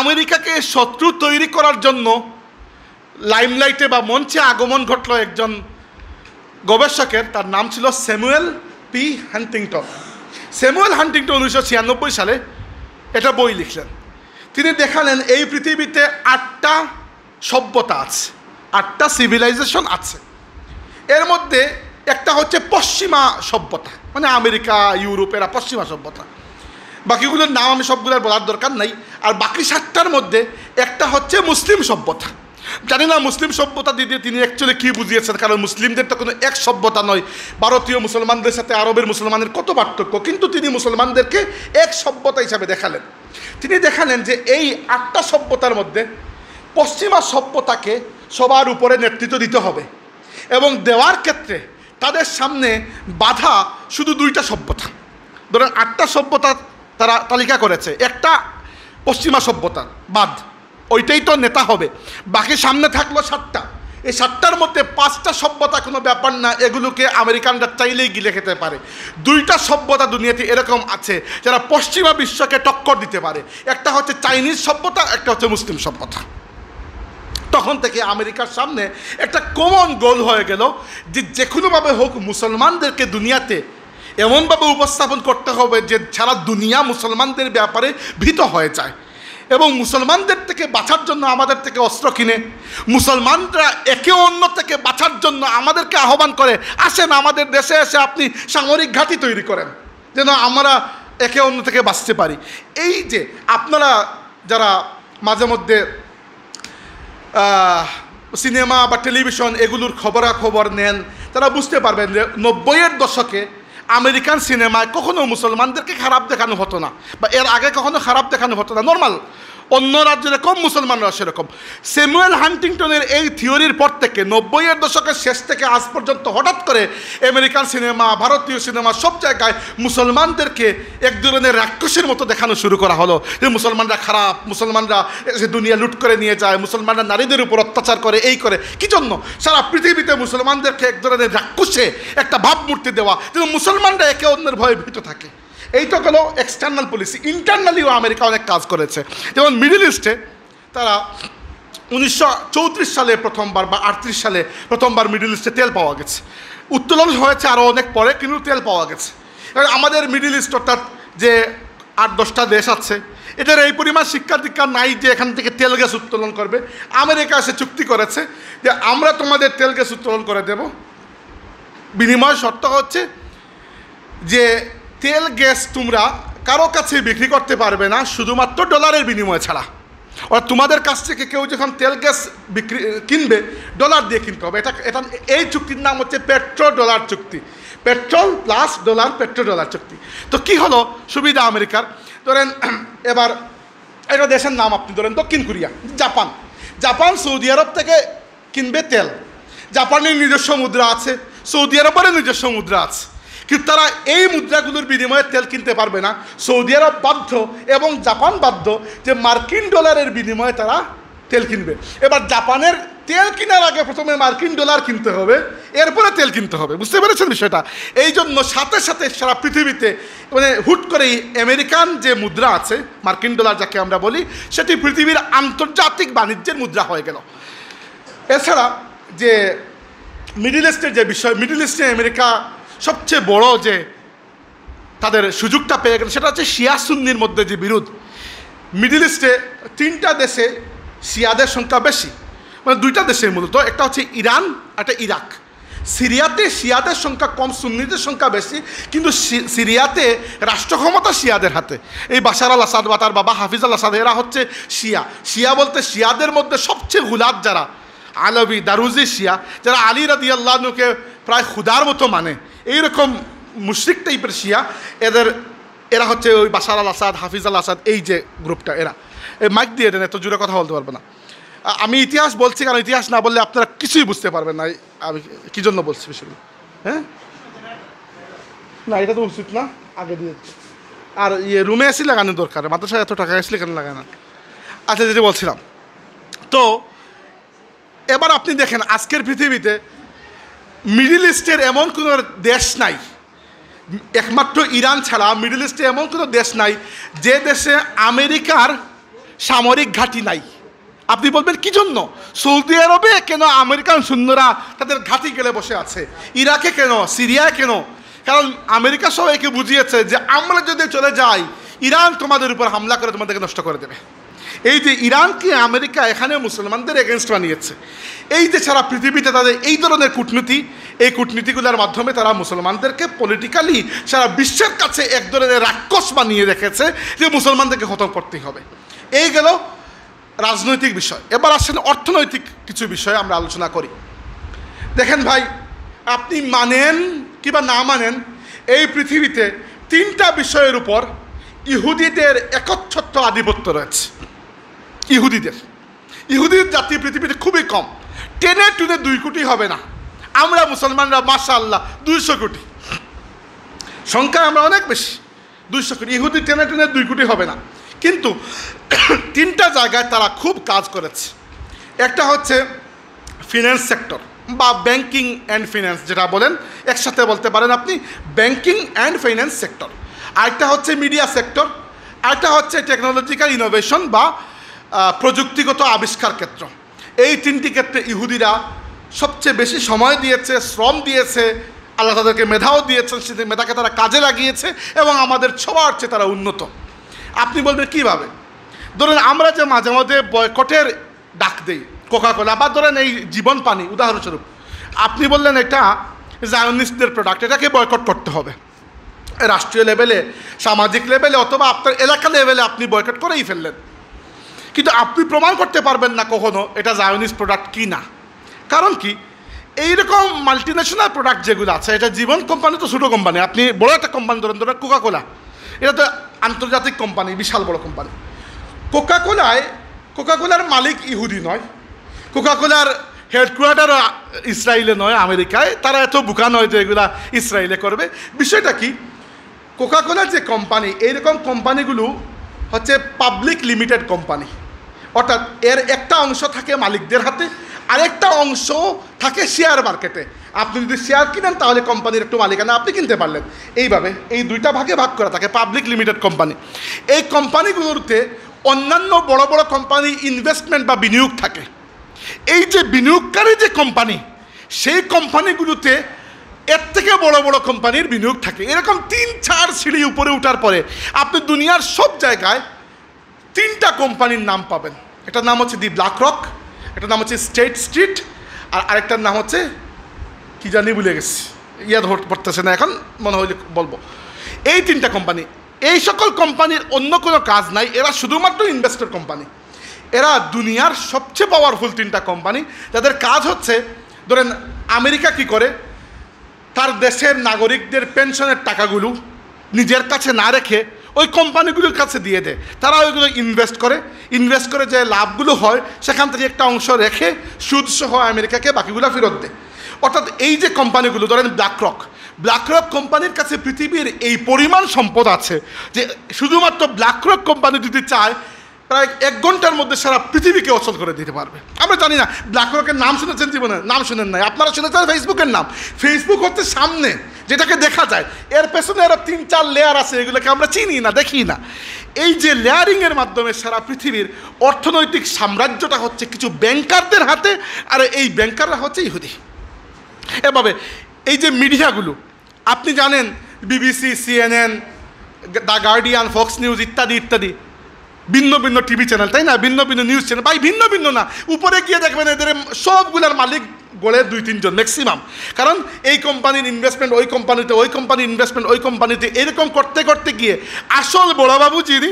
আমেরিকাকে শত্রু তৈরি করার জন্য লাইমলাইটে বা মঞ্চে আগমন ঘটল একজন গবেষকের তার নাম ছিল Samuel P Huntington Samuel Huntington উনিশশো ছিয়ানব্বই সালে এটা বই লিখলেন তিনি দেখালেন এই পৃথিবীতে আটটা সভ্যতা আছে আটটা সিভিলাইজেশন আছে এর মধ্যে একটা হচ্ছে পশ্চিমা সভ্যতা মানে আমেরিকা ইউরোপ এরা পশ্চিমা সভ্যতা বাকিগুলোর নাম আমি সবগুলোর বলার দরকার নাই আর বাকি সাতটার মধ্যে একটা হচ্ছে মুসলিম সভ্যতা জানি না মুসলিম সভ্যতা দিদি তিনি অ্যাকচুয়ালি কী বুঝিয়েছেন কারণ মুসলিমদের তো কোনো এক সভ্যতা নয় ভারতীয় মুসলমানদের সাথে আরবের মুসলমানের কত পার্থক্য কিন্তু তিনি মুসলমানদেরকে এক সভ্যতা হিসাবে দেখালেন তিনি দেখালেন যে এই আটটা সভ্যতার মধ্যে পশ্চিমা সভ্যতাকে সবার উপরে নেতৃত্ব দিতে হবে এবং দেওয়ার ক্ষেত্রে তাদের সামনে বাধা শুধু দুইটা সভ্যতা ধরেন আটটা সভ্যতা তারা তালিকা করেছে একটা পশ্চিমা সভ্যতার বাদ ওইটাই তো নেতা হবে বাকি সামনে থাকলো সাতটা এই সাতটার মধ্যে পাঁচটা সভ্যতা কোনো ব্যাপার না এগুলোকে আমেরিকানরা চাইলেই গিলে খেতে পারে দুইটা সভ্যতা দুনিয়াতে এরকম আছে যারা পশ্চিমা বিশ্বকে টক্কর দিতে পারে একটা হচ্ছে চাইনিজ সভ্যতা একটা হচ্ছে মুসলিম সভ্যতা তখন থেকে আমেরিকার সামনে একটা কমন গোল হয়ে গেল যে যে কোনোভাবে হোক মুসলমানদেরকে দুনিয়াতে এমনভাবে উপস্থাপন করতে হবে যে সারা দুনিয়া মুসলমানদের ব্যাপারে ভীত হয়ে যায় এবং মুসলমানদের থেকে বাঁচার জন্য আমাদের থেকে অস্ত্র কিনে মুসলমানরা একে অন্য থেকে বাঁচার জন্য আমাদেরকে আহ্বান করে আসেন আমাদের দেশে এসে আপনি সামরিক ঘাঁটি তৈরি করেন যেন আমরা একে অন্য থেকে বাঁচতে পারি এই যে আপনারা যারা মাঝে মধ্যে সিনেমা বা টেলিভিশন এগুলোর খবরাখবর নেন তারা বুঝতে পারবেন যে নব্বইয়ের দশকে আমেরিকান সিনেমায় কখনো মুসলমানদেরকে খারাপ দেখানো হতো না বা এর আগে কখনো খারাপ দেখানো হতো না নর্মাল অন্য রাজ্য যেরকম মুসলমানরা সেরকম স্যামুয়েল হান্টিংটনের এই থিওরির পর থেকে নব্বইয়ের দশকের শেষ থেকে আজ পর্যন্ত হঠাৎ করে আমেরিকান সিনেমা ভারতীয় সিনেমা সব জায়গায় মুসলমানদেরকে এক ধরনের রাক্ষসের মতো দেখানো শুরু করা হলো যে মুসলমানরা খারাপ মুসলমানরা যে দুনিয়া লুট করে নিয়ে যায় মুসলমানরা নারীদের উপর অত্যাচার করে এই করে কি জন্য সারা পৃথিবীতে মুসলমানদেরকে এক ধরনের রাক্ষসে একটা ভাবমূর্তি দেওয়া যেন মুসলমানরা একে অন্যের ভয়ে ভীত থাকে এইটা কোনো এক্সটার্নাল পলিসি ইন্টারনালিও আমেরিকা অনেক কাজ করেছে যেমন মিডিল ইস্টে তারা উনিশশো সালে প্রথমবার বা আটত্রিশ সালে প্রথমবার মিডিল ইস্টে তেল পাওয়া গেছে উত্তোলন হয়েছে আরও অনেক পরে কিন্তু তেল পাওয়া গেছে এবার আমাদের মিডিল ইস্ট অর্থাৎ যে আট দশটা দেশ আছে এদের এই পরিমাণ শিক্ষা দীক্ষা নাই যে এখান থেকে তেল গ্যাস উত্তোলন করবে আমেরিকা সে চুক্তি করেছে যে আমরা তোমাদের তেল গ্যাস উত্তোলন করে দেব বিনিময় শর্ত হচ্ছে যে তেল গ্যাস তোমরা কারো কাছে বিক্রি করতে পারবে না শুধুমাত্র ডলারের বিনিময় ছাড়া আর তোমাদের কাছ থেকে কেউ যখন তেল গ্যাস বিক্রি কিনবে ডলার দিয়ে কিনতে হবে এটা এটা এই চুক্তির নাম হচ্ছে পেট্রো ডলার চুক্তি petrol plus dollar petro dollar চুক্তি তো কি হলো সুবিধা আমেরিকার ধরেন এবার একটা দেশের নাম আপনি ধরেন দক্ষিণ Korea Japan Japan Saudi Arab থেকে কিনবে তেল জাপানের নিজস্ব মুদ্রা আছে সৌদি আরবেরও নিজস্ব মুদ্রা আছে কিন্তু তারা এই মুদ্রাগুলোর বিনিময়ে তেল কিনতে পারবে না সৌদি আরব বাধ্য এবং জাপান বাধ্য যে মার্কিন ডলারের বিনিময়ে তারা তেল কিনবে এবার জাপানের তেল কেনার আগে প্রথমে মার্কিন ডলার কিনতে হবে এরপরে তেল কিনতে হবে বুঝতে পেরেছেন বিষয়টা এই জন্য সাথে সাথে সারা পৃথিবীতে মানে হুট করেই আমেরিকান যে মুদ্রা আছে মার্কিন ডলার যাকে আমরা বলি সেটি পৃথিবীর আন্তর্জাতিক বাণিজ্যের মুদ্রা হয়ে গেল এছাড়া যে মিডিল ইস্টের যে বিষয় মিডিল ইস্টে আমেরিকা সবচেয়ে বড় যে তাদের সুযোগটা পেয়ে গেল সেটা হচ্ছে শিয়া সুন্নির মধ্যে যে বিরোধ মিডিল ইস্টে তিনটা দেশে শিয়াদের সংখ্যা বেশি মানে দুইটা দেশে মূলত একটা হচ্ছে ইরান একটা ইরাক সিরিয়াতে শিয়াদের সংখ্যা কম সুন্নিদের সংখ্যা বেশি কিন্তু সিরিয়াতে রাষ্ট্র ক্ষমতা শিয়াদের হাতে এই বাশার আল আসাদ বা তার বাবা হাফিজ আল আসাদ এরা হচ্ছে শিয়া শিয়া বলতে শিয়াদের মধ্যে সবচেয়ে গুলাদ যারা আলবি দারুজি শিয়া যারা আলী রাদি আল্লাহনুকে প্রায় খুদার মতো মানে এইরকম মুশ্রিক টাইপের শিয়া এদের এরা হচ্ছে ওই বাসার আল আসাদ হাফিজ আল আসাদ এই যে গ্রুপটা এরা মাইক দিয়ে দেন এত জুড়ে কথা বলতে পারবে না আমি ইতিহাস বলছি কারণ ইতিহাস না বললে আপনারা কিছুই বুঝতে পারবেন না আমি কী জন্য বলছি বিষয়গুলো হ্যাঁ না এটা তো উচিত না আগে দিয়ে আর ইয়ে রুমে এসি লাগানোর দরকার মাদ্রাসায় এত টাকা এসি লাগানো লাগায় না আচ্ছা যেটা বলছিলাম তো এবার আপনি দেখেন আজকের পৃথিবীতে মিডিল ইস্টের এমন কোনো দেশ নাই একমাত্র ইরান ছাড়া মিডিল ইস্টে এমন কোনো দেশ নাই যে দেশে আমেরিকার সামরিক ঘাঁটি নাই আপনি বলবেন কি জন্য সৌদি আরবে কেন আমেরিকান সৈন্যরা তাদের ঘাঁটি গেলে বসে আছে ইরাকে কেন সিরিয়ায় কেন কারণ আমেরিকা সবাইকে বুঝিয়েছে যে আমরা যদি চলে যাই ইরান তোমাদের উপর হামলা করে তোমাদেরকে নষ্ট করে দেবে এই যে ইরানকে আমেরিকা এখানে মুসলমানদের এগেনস্ট বানিয়েছে এই যে সারা পৃথিবীতে তাদের এই ধরনের কূটনীতি এই কূটনীতিগুলোর মাধ্যমে তারা মুসলমানদেরকে পলিটিক্যালি সারা বিশ্বের কাছে এক ধরনের রাক্ষস বানিয়ে রেখেছে যে মুসলমানদেরকে খতম করতেই হবে এই গেল রাজনৈতিক বিষয় এবার আসেন অর্থনৈতিক কিছু বিষয় আমরা আলোচনা করি দেখেন ভাই আপনি মানেন কিবা না মানেন এই পৃথিবীতে তিনটা বিষয়ের উপর ইহুদিদের একচ্ছত্ব আধিপত্য রয়েছে ইহুদিদের ইহুদির জাতি পৃথিবীতে খুবই কম টেনে টুনে দুই কোটি হবে না আমরা মুসলমানরা মাসা আল্লাহ দুইশো কোটি সংখ্যা আমরা অনেক বেশি দুইশো কোটি ইহুদি টেনে টেনে দুই কোটি হবে না কিন্তু তিনটা জায়গায় তারা খুব কাজ করেছে একটা হচ্ছে ফিন্যান্স সেক্টর বা ব্যাংকিং অ্যান্ড ফিন্যান্স যেটা বলেন একসাথে বলতে পারেন আপনি ব্যাংকিং অ্যান্ড ফিন্যান্স সেক্টর আরেকটা হচ্ছে মিডিয়া সেক্টর আরেকটা হচ্ছে টেকনোলজিক্যাল ইনোভেশন বা প্রযুক্তিগত আবিষ্কার ক্ষেত্র এই তিনটি ক্ষেত্রে ইহুদিরা সবচেয়ে বেশি সময় দিয়েছে শ্রম দিয়েছে আল্লাহ তাদেরকে মেধাও দিয়েছেন সে মেধাকে তারা কাজে লাগিয়েছে এবং আমাদের সবার চেয়ে তারা উন্নত আপনি বলবেন কীভাবে ধরেন আমরা যে মাঝে মাঝে বয়কটের ডাক দেই কোকাকোলা বা ধরেন এই জীবন পানি উদাহরণস্বরূপ আপনি বললেন এটা জায়নিস্টদের প্রোডাক্ট এটাকে বয়কট করতে হবে রাষ্ট্রীয় লেভেলে সামাজিক লেভেলে অথবা আপনার এলাকা লেভেলে আপনি বয়কট করেই ফেললেন কিন্তু আপনি প্রমাণ করতে পারবেন না কখনো এটা জায়নিস প্রোডাক্ট কি না কারণ কি এইরকম মাল্টিন্যাশনাল প্রোডাক্ট যেগুলো আছে এটা জীবন কোম্পানি তো ছোটো কোম্পানি আপনি বড় একটা কোম্পানি ধরেন ধরেন কোকা কোলা এটা তো আন্তর্জাতিক কোম্পানি বিশাল বড় কোম্পানি কোকা কোলায় কোকা কোলার মালিক ইহুদি নয় কোকা কোলার হেডকোয়ার্টার ইসরায়েলে নয় আমেরিকায় তারা এত বুকা নয় যে এগুলা ইসরায়েলে করবে বিষয়টা কি কোকা কোলার যে কোম্পানি এইরকম কোম্পানিগুলো হচ্ছে পাবলিক লিমিটেড কোম্পানি অর্থাৎ এর একটা অংশ থাকে মালিকদের হাতে আরেকটা অংশ থাকে শেয়ার মার্কেটে আপনি যদি শেয়ার কিনেন তাহলে কোম্পানির একটু মালিকানা আপনি কিনতে পারলেন এইভাবে এই দুইটা ভাগে ভাগ করা থাকে পাবলিক লিমিটেড কোম্পানি এই কোম্পানিগুলোতে অন্যান্য বড় বড় কোম্পানি ইনভেস্টমেন্ট বা বিনিয়োগ থাকে এই যে বিনিয়োগকারী যে কোম্পানি সেই কোম্পানিগুলোতে এর থেকে বড় বড় কোম্পানির বিনিয়োগ থাকে এরকম তিন চার সিঁড়ি উপরে উঠার পরে আপনি দুনিয়ার সব জায়গায় তিনটা কোম্পানির নাম পাবেন একটার নাম হচ্ছে দি ব্ল্যাক রক একটার নাম হচ্ছে স্টেট স্ট্রিট আর আরেকটার নাম হচ্ছে কী জানি ভুলে গেছি ইয়া ধর পড়তেছে না এখন মনে হইলে বলবো এই তিনটা কোম্পানি এই সকল কোম্পানির অন্য কোনো কাজ নাই এরা শুধুমাত্র ইনভেস্টর কোম্পানি এরা দুনিয়ার সবচেয়ে পাওয়ারফুল তিনটা কোম্পানি যাদের কাজ হচ্ছে ধরেন আমেরিকা কি করে তার দেশের নাগরিকদের পেনশনের টাকাগুলো নিজের কাছে না রেখে ওই কোম্পানিগুলোর কাছে দিয়ে দেয় তারা ওইগুলো ইনভেস্ট করে ইনভেস্ট করে যে লাভগুলো হয় সেখান থেকে একটা অংশ রেখে সুদসহ আমেরিকাকে বাকিগুলো ফেরত দেয় অর্থাৎ এই যে কোম্পানিগুলো ধরেন ব্ল্যাকরক ব্ল্যাকরক কোম্পানির কাছে পৃথিবীর এই পরিমাণ সম্পদ আছে যে শুধুমাত্র ব্ল্যাকরক কোম্পানি যদি চায় প্রায় এক ঘন্টার মধ্যে সারা পৃথিবীকে অচল করে দিতে পারবে আমরা জানি না ব্ল্যাক রকের নাম শুনেছেন জীবনে নাম শুনেন নাই আপনারা শুনেছেন ফেসবুকের নাম ফেসবুক হচ্ছে সামনে যেটাকে দেখা যায় এর পেছনে আরও তিন চার লেয়ার আছে এগুলোকে আমরা চিনি না দেখি না এই যে লেয়ারিংয়ের মাধ্যমে সারা পৃথিবীর অর্থনৈতিক সাম্রাজ্যটা হচ্ছে কিছু ব্যাংকারদের হাতে আর এই ব্যাংকাররা হচ্ছে ইহুদি এভাবে এই যে মিডিয়াগুলো আপনি জানেন BBC CNN the Guardian Fox News ইত্যাদি ইত্যাদি ভিন্ন ভিন্ন টিভি চ্যানেল তাই না ভিন্ন ভিন্ন নিউজ চ্যানেল ভাই ভিন্ন ভিন্ন না উপরে গিয়ে দেখবেন এদের সবগুলার মালিক গড়ে দুই তিনজন ম্যাক্সিমাম কারণ এই কোম্পানির ইনভেস্টমেন্ট ওই কোম্পানিতে ওই কোম্পানির ইনভেস্টমেন্ট ওই কোম্পানিতে এরকম করতে করতে গিয়ে আসল বড়বাবু যিনি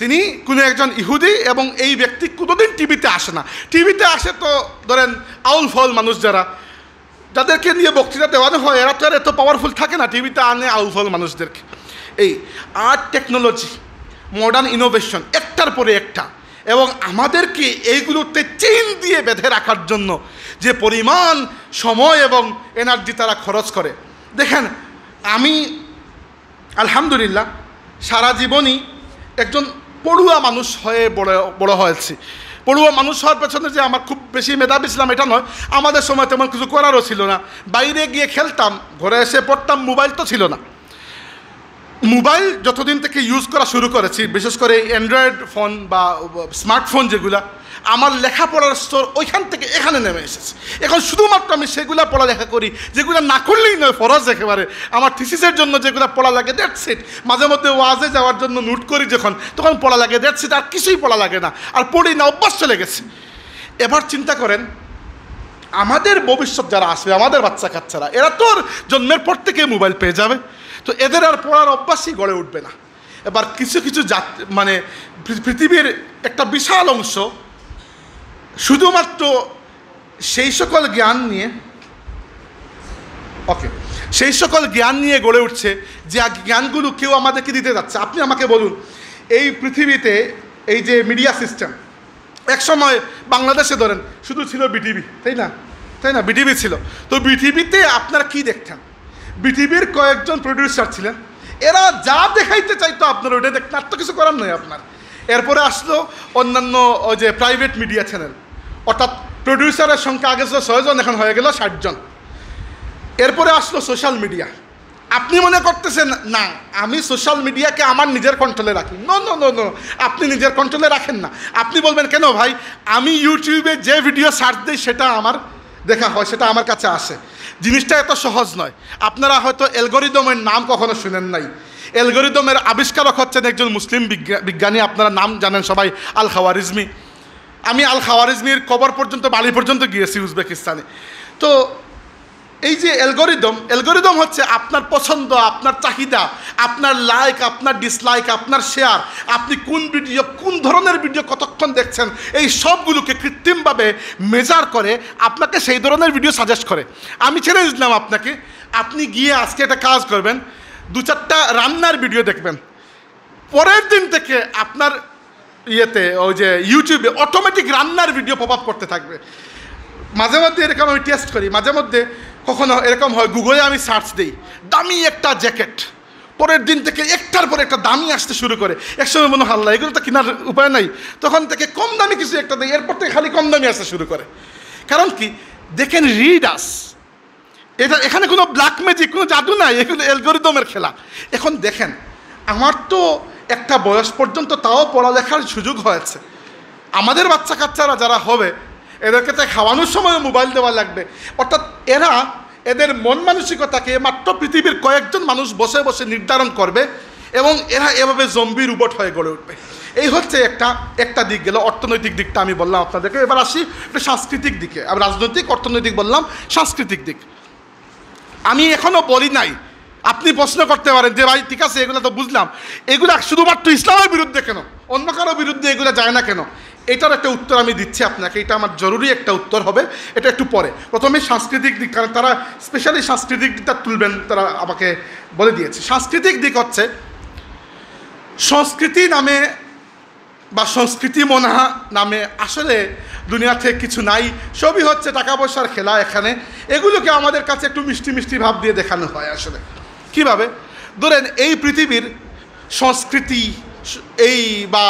তিনি কোনো একজন ইহুদি এবং এই ব্যক্তি কোনোদিন টিভিতে আসে না টিভিতে আসে তো ধরেন আউল ফল মানুষ যারা যাদেরকে নিয়ে বক্তৃতা দেওয়ানো হয় এরা তো আর এত পাওয়ারফুল থাকে না টিভিতে আনে আউল ফল মানুষদেরকে এই আর্ট টেকনোলজি মডার্ন ইনোভেশন একটার পরে একটা এবং আমাদেরকে এইগুলোতে চেইন দিয়ে বেঁধে রাখার জন্য যে পরিমাণ সময় এবং এনার্জি তারা খরচ করে দেখেন আমি আলহামদুলিল্লাহ সারা জীবনই একজন পড়ুয়া মানুষ হয়ে বড় বড় হয়েছি পড়ুয়া মানুষ হওয়ার পেছনে যে আমার খুব বেশি মেধাবী ছিলাম এটা নয় আমাদের সময় তেমন কিছু করারও ছিল না বাইরে গিয়ে খেলতাম ঘরে এসে পড়তাম মোবাইল তো ছিল না মোবাইল যতদিন থেকে ইউজ করা শুরু করেছি বিশেষ করে অ্যান্ড্রয়েড ফোন বা স্মার্টফোন যেগুলা আমার লেখাপড়ার স্তর ওইখান থেকে এখানে নেমে এসেছে এখন শুধুমাত্র আমি সেগুলো পড়ালেখা করি যেগুলো না করলেই নয় ফরজ একেবারে আমার থিসিসের জন্য যেগুলো পড়া লাগে দ্যাটস ইট মাঝে মধ্যে ওয়াজে যাওয়ার জন্য নোট করি যখন তখন পড়া লাগে দ্যাটস ইট আর কিছুই পড়া লাগে না আর পড়ি না অভ্যাস চলে গেছে এবার চিন্তা করেন আমাদের ভবিষ্যৎ যারা আসবে আমাদের বাচ্চা কাচ্চারা এরা তোর জন্মের পর থেকে মোবাইল পেয়ে যাবে তো এদের আর পড়ার অভ্যাসই গড়ে উঠবে না এবার কিছু কিছু জাত মানে পৃথিবীর একটা বিশাল অংশ শুধুমাত্র সেই সকল জ্ঞান নিয়ে ওকে সেই সকল জ্ঞান নিয়ে গড়ে উঠছে যে জ্ঞানগুলো কেউ আমাদেরকে দিতে যাচ্ছে আপনি আমাকে বলুন এই পৃথিবীতে এই যে মিডিয়া সিস্টেম এক সময় বাংলাদেশে ধরেন শুধু ছিল বিটিভি তাই না তাই না বিটিভি ছিল তো বিটিভিতে আপনারা কি দেখতেন পৃথিবীর কয়েকজন প্রডিউসার ছিলেন এরা যা দেখাইতে চাইতো আপনার ওইটা দেখ আর তো কিছু করার নয় আপনার এরপরে আসলো অন্যান্য ওই যে প্রাইভেট মিডিয়া চ্যানেল অর্থাৎ প্রডিউসারের সংখ্যা আগে ছিল ছয়জন এখন হয়ে গেল ষাটজন এরপরে আসলো সোশ্যাল মিডিয়া আপনি মনে করতেছেন না আমি সোশ্যাল মিডিয়াকে আমার নিজের কন্ট্রোলে রাখি নো নো নো নো আপনি নিজের কন্ট্রোলে রাখেন না আপনি বলবেন কেন ভাই আমি ইউটিউবে যে ভিডিও সার্চ দিই সেটা আমার দেখা হয় সেটা আমার কাছে আসে জিনিসটা এত সহজ নয় আপনারা হয়তো অ্যালগোরিদমের নাম কখনো শুনেন নাই অ্যালগোরিদমের আবিষ্কারক হচ্ছেন একজন মুসলিম বিজ্ঞানী আপনারা নাম জানেন সবাই আল খাওয়ারিজমি আমি আল খাওয়ারিজমির কবর পর্যন্ত বালি পর্যন্ত গিয়েছি উজবেকিস্তানে তো এই যে অ্যালগোরিদম অ্যালগোরিদম হচ্ছে আপনার পছন্দ আপনার চাহিদা আপনার লাইক আপনার ডিসলাইক আপনার শেয়ার আপনি কোন ভিডিও কোন ধরনের ভিডিও কতক্ষণ দেখছেন এই সবগুলোকে কৃত্রিমভাবে মেজার করে আপনাকে সেই ধরনের ভিডিও সাজেস্ট করে আমি ছেড়ে দিলাম আপনাকে আপনি গিয়ে আজকে একটা কাজ করবেন দু চারটা রান্নার ভিডিও দেখবেন পরের দিন থেকে আপনার ইয়েতে ওই যে ইউটিউবে অটোমেটিক রান্নার ভিডিও পপ আপ করতে থাকবে মাঝে মধ্যে এরকম আমি টেস্ট করি মাঝে মধ্যে কখনো এরকম হয় গুগলে আমি সার্চ দিই দামি একটা জ্যাকেট পরের দিন থেকে একটার পর একটা দামি আসতে শুরু করে একসময় মনে হাল্লা এগুলো তো কেনার উপায় নাই তখন থেকে কম দামি কিছু একটা দেয় এরপর থেকে খালি কম দামি আসতে শুরু করে কারণ কি দেখেন রিড আস এটা এখানে কোনো ব্ল্যাক ম্যাজিক কোনো জাদু নাই এগুলো অ্যালগোরিদমের খেলা এখন দেখেন আমার তো একটা বয়স পর্যন্ত তাও পড়ালেখার সুযোগ হয়েছে আমাদের বাচ্চা কাচ্চারা যারা হবে এদেরকে তাই খাওয়ানোর সময় মোবাইল দেওয়া লাগবে অর্থাৎ এরা এদের মন মানসিকতাকে মাত্র পৃথিবীর কয়েকজন মানুষ বসে বসে নির্ধারণ করবে এবং এরা এভাবে জম্বি রুবট হয়ে গড়ে উঠবে এই হচ্ছে একটা একটা দিক গেল অর্থনৈতিক দিকটা আমি বললাম আপনাদেরকে এবার আসি একটু সাংস্কৃতিক দিকে আমি রাজনৈতিক অর্থনৈতিক বললাম সাংস্কৃতিক দিক আমি এখনও বলি নাই আপনি প্রশ্ন করতে পারেন যে ভাই ঠিক আছে এগুলো তো বুঝলাম এগুলো শুধুমাত্র ইসলামের বিরুদ্ধে কেন অন্য কারো বিরুদ্ধে এগুলো যায় না কেন এটার একটা উত্তর আমি দিচ্ছি আপনাকে এটা আমার জরুরি একটা উত্তর হবে এটা একটু পরে প্রথমে সাংস্কৃতিক দিক কারণ তারা স্পেশালি সাংস্কৃতিক দিকটা তুলবেন তারা আমাকে বলে দিয়েছে সাংস্কৃতিক দিক হচ্ছে সংস্কৃতি নামে বা সংস্কৃতি মনা নামে আসলে দুনিয়াতে কিছু নাই সবই হচ্ছে টাকা পয়সার খেলা এখানে এগুলোকে আমাদের কাছে একটু মিষ্টি মিষ্টি ভাব দিয়ে দেখানো হয় আসলে কিভাবে ধরেন এই পৃথিবীর সংস্কৃতি এই বা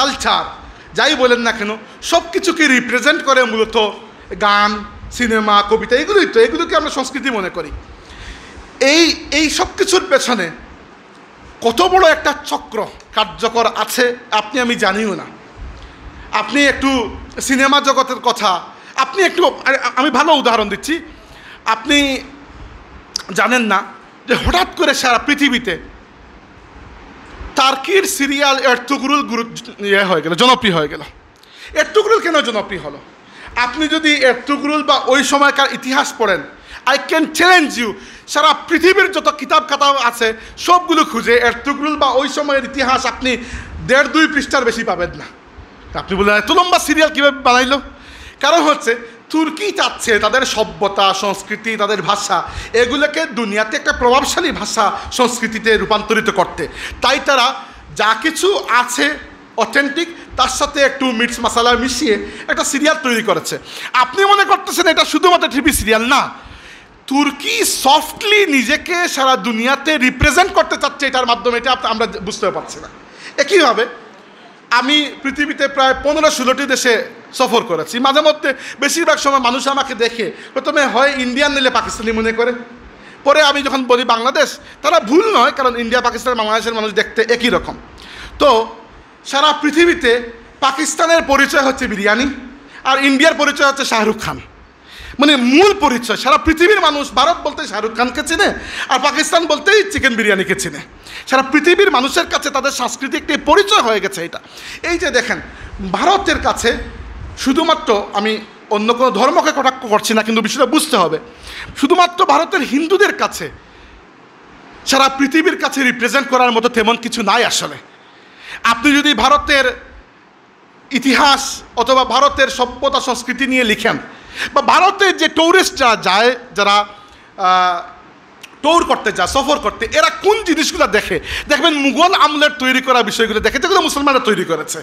কালচার যাই বলেন না কেন সব কিছুকে রিপ্রেজেন্ট করে মূলত গান সিনেমা কবিতা এগুলোই তো এগুলোকে আমরা সংস্কৃতি মনে করি এই এই সব কিছুর পেছনে কত বড় একটা চক্র কার্যকর আছে আপনি আমি জানিও না আপনি একটু সিনেমা জগতের কথা আপনি একটু আমি ভালো উদাহরণ দিচ্ছি আপনি জানেন না যে হঠাৎ করে সারা পৃথিবীতে তার্কির সিরিয়াল এরতুগুরুল গুরু ইয়ে হয়ে গেল জনপ্রিয় হয়ে গেল টুকরুল কেন জনপ্রিয় হলো আপনি যদি এরতুগুরুল বা ওই সময়কার ইতিহাস পড়েন আই ক্যান চ্যালেঞ্জ ইউ সারা পৃথিবীর যত কিতাব খাতা আছে সবগুলো খুঁজে এরতুগুরুল বা ওই সময়ের ইতিহাস আপনি দেড় দুই পৃষ্ঠার বেশি পাবেন না আপনি বললেন এত লম্বা সিরিয়াল কীভাবে বানাইল কারণ হচ্ছে তুর্কি চাচ্ছে তাদের সভ্যতা সংস্কৃতি তাদের ভাষা এগুলোকে দুনিয়াতে একটা প্রভাবশালী ভাষা সংস্কৃতিতে রূপান্তরিত করতে তাই তারা যা কিছু আছে অথেন্টিক তার সাথে একটু মিটস মশালা মিশিয়ে একটা সিরিয়াল তৈরি করেছে আপনি মনে করতেছেন এটা শুধুমাত্র টিভি সিরিয়াল না তুর্কি সফটলি নিজেকে সারা দুনিয়াতে রিপ্রেজেন্ট করতে চাচ্ছে এটার মাধ্যমে এটা আমরা বুঝতে পারছি না একইভাবে আমি পৃথিবীতে প্রায় পনেরো ষোলোটি দেশে সফর করেছি মাঝে মধ্যে বেশিরভাগ সময় মানুষ আমাকে দেখে প্রথমে হয় ইন্ডিয়ান নিলে পাকিস্তানি মনে করে পরে আমি যখন বলি বাংলাদেশ তারা ভুল নয় কারণ ইন্ডিয়া পাকিস্তান বাংলাদেশের মানুষ দেখতে একই রকম তো সারা পৃথিবীতে পাকিস্তানের পরিচয় হচ্ছে বিরিয়ানি আর ইন্ডিয়ার পরিচয় হচ্ছে শাহরুখ খান মানে মূল পরিচয় সারা পৃথিবীর মানুষ ভারত বলতে শাহরুখ খানকে চিনে আর পাকিস্তান বলতেই চিকেন বিরিয়ানিকে চিনে সারা পৃথিবীর মানুষের কাছে তাদের সাংস্কৃতিক একটি পরিচয় হয়ে গেছে এটা এই যে দেখেন ভারতের কাছে শুধুমাত্র আমি অন্য কোনো ধর্মকে কটাক্ষ করছি না কিন্তু বিষয়টা বুঝতে হবে শুধুমাত্র ভারতের হিন্দুদের কাছে সারা পৃথিবীর কাছে রিপ্রেজেন্ট করার মতো তেমন কিছু নাই আসলে আপনি যদি ভারতের ইতিহাস অথবা ভারতের সভ্যতা সংস্কৃতি নিয়ে লিখেন বা ভারতে যে ট্যুরিস্ট যারা যায় যারা ট্যুর করতে যায় সফর করতে এরা কোন জিনিসগুলো দেখে দেখবেন মুঘল আমলের তৈরি করা বিষয়গুলো দেখে যেগুলো মুসলমানরা তৈরি করেছে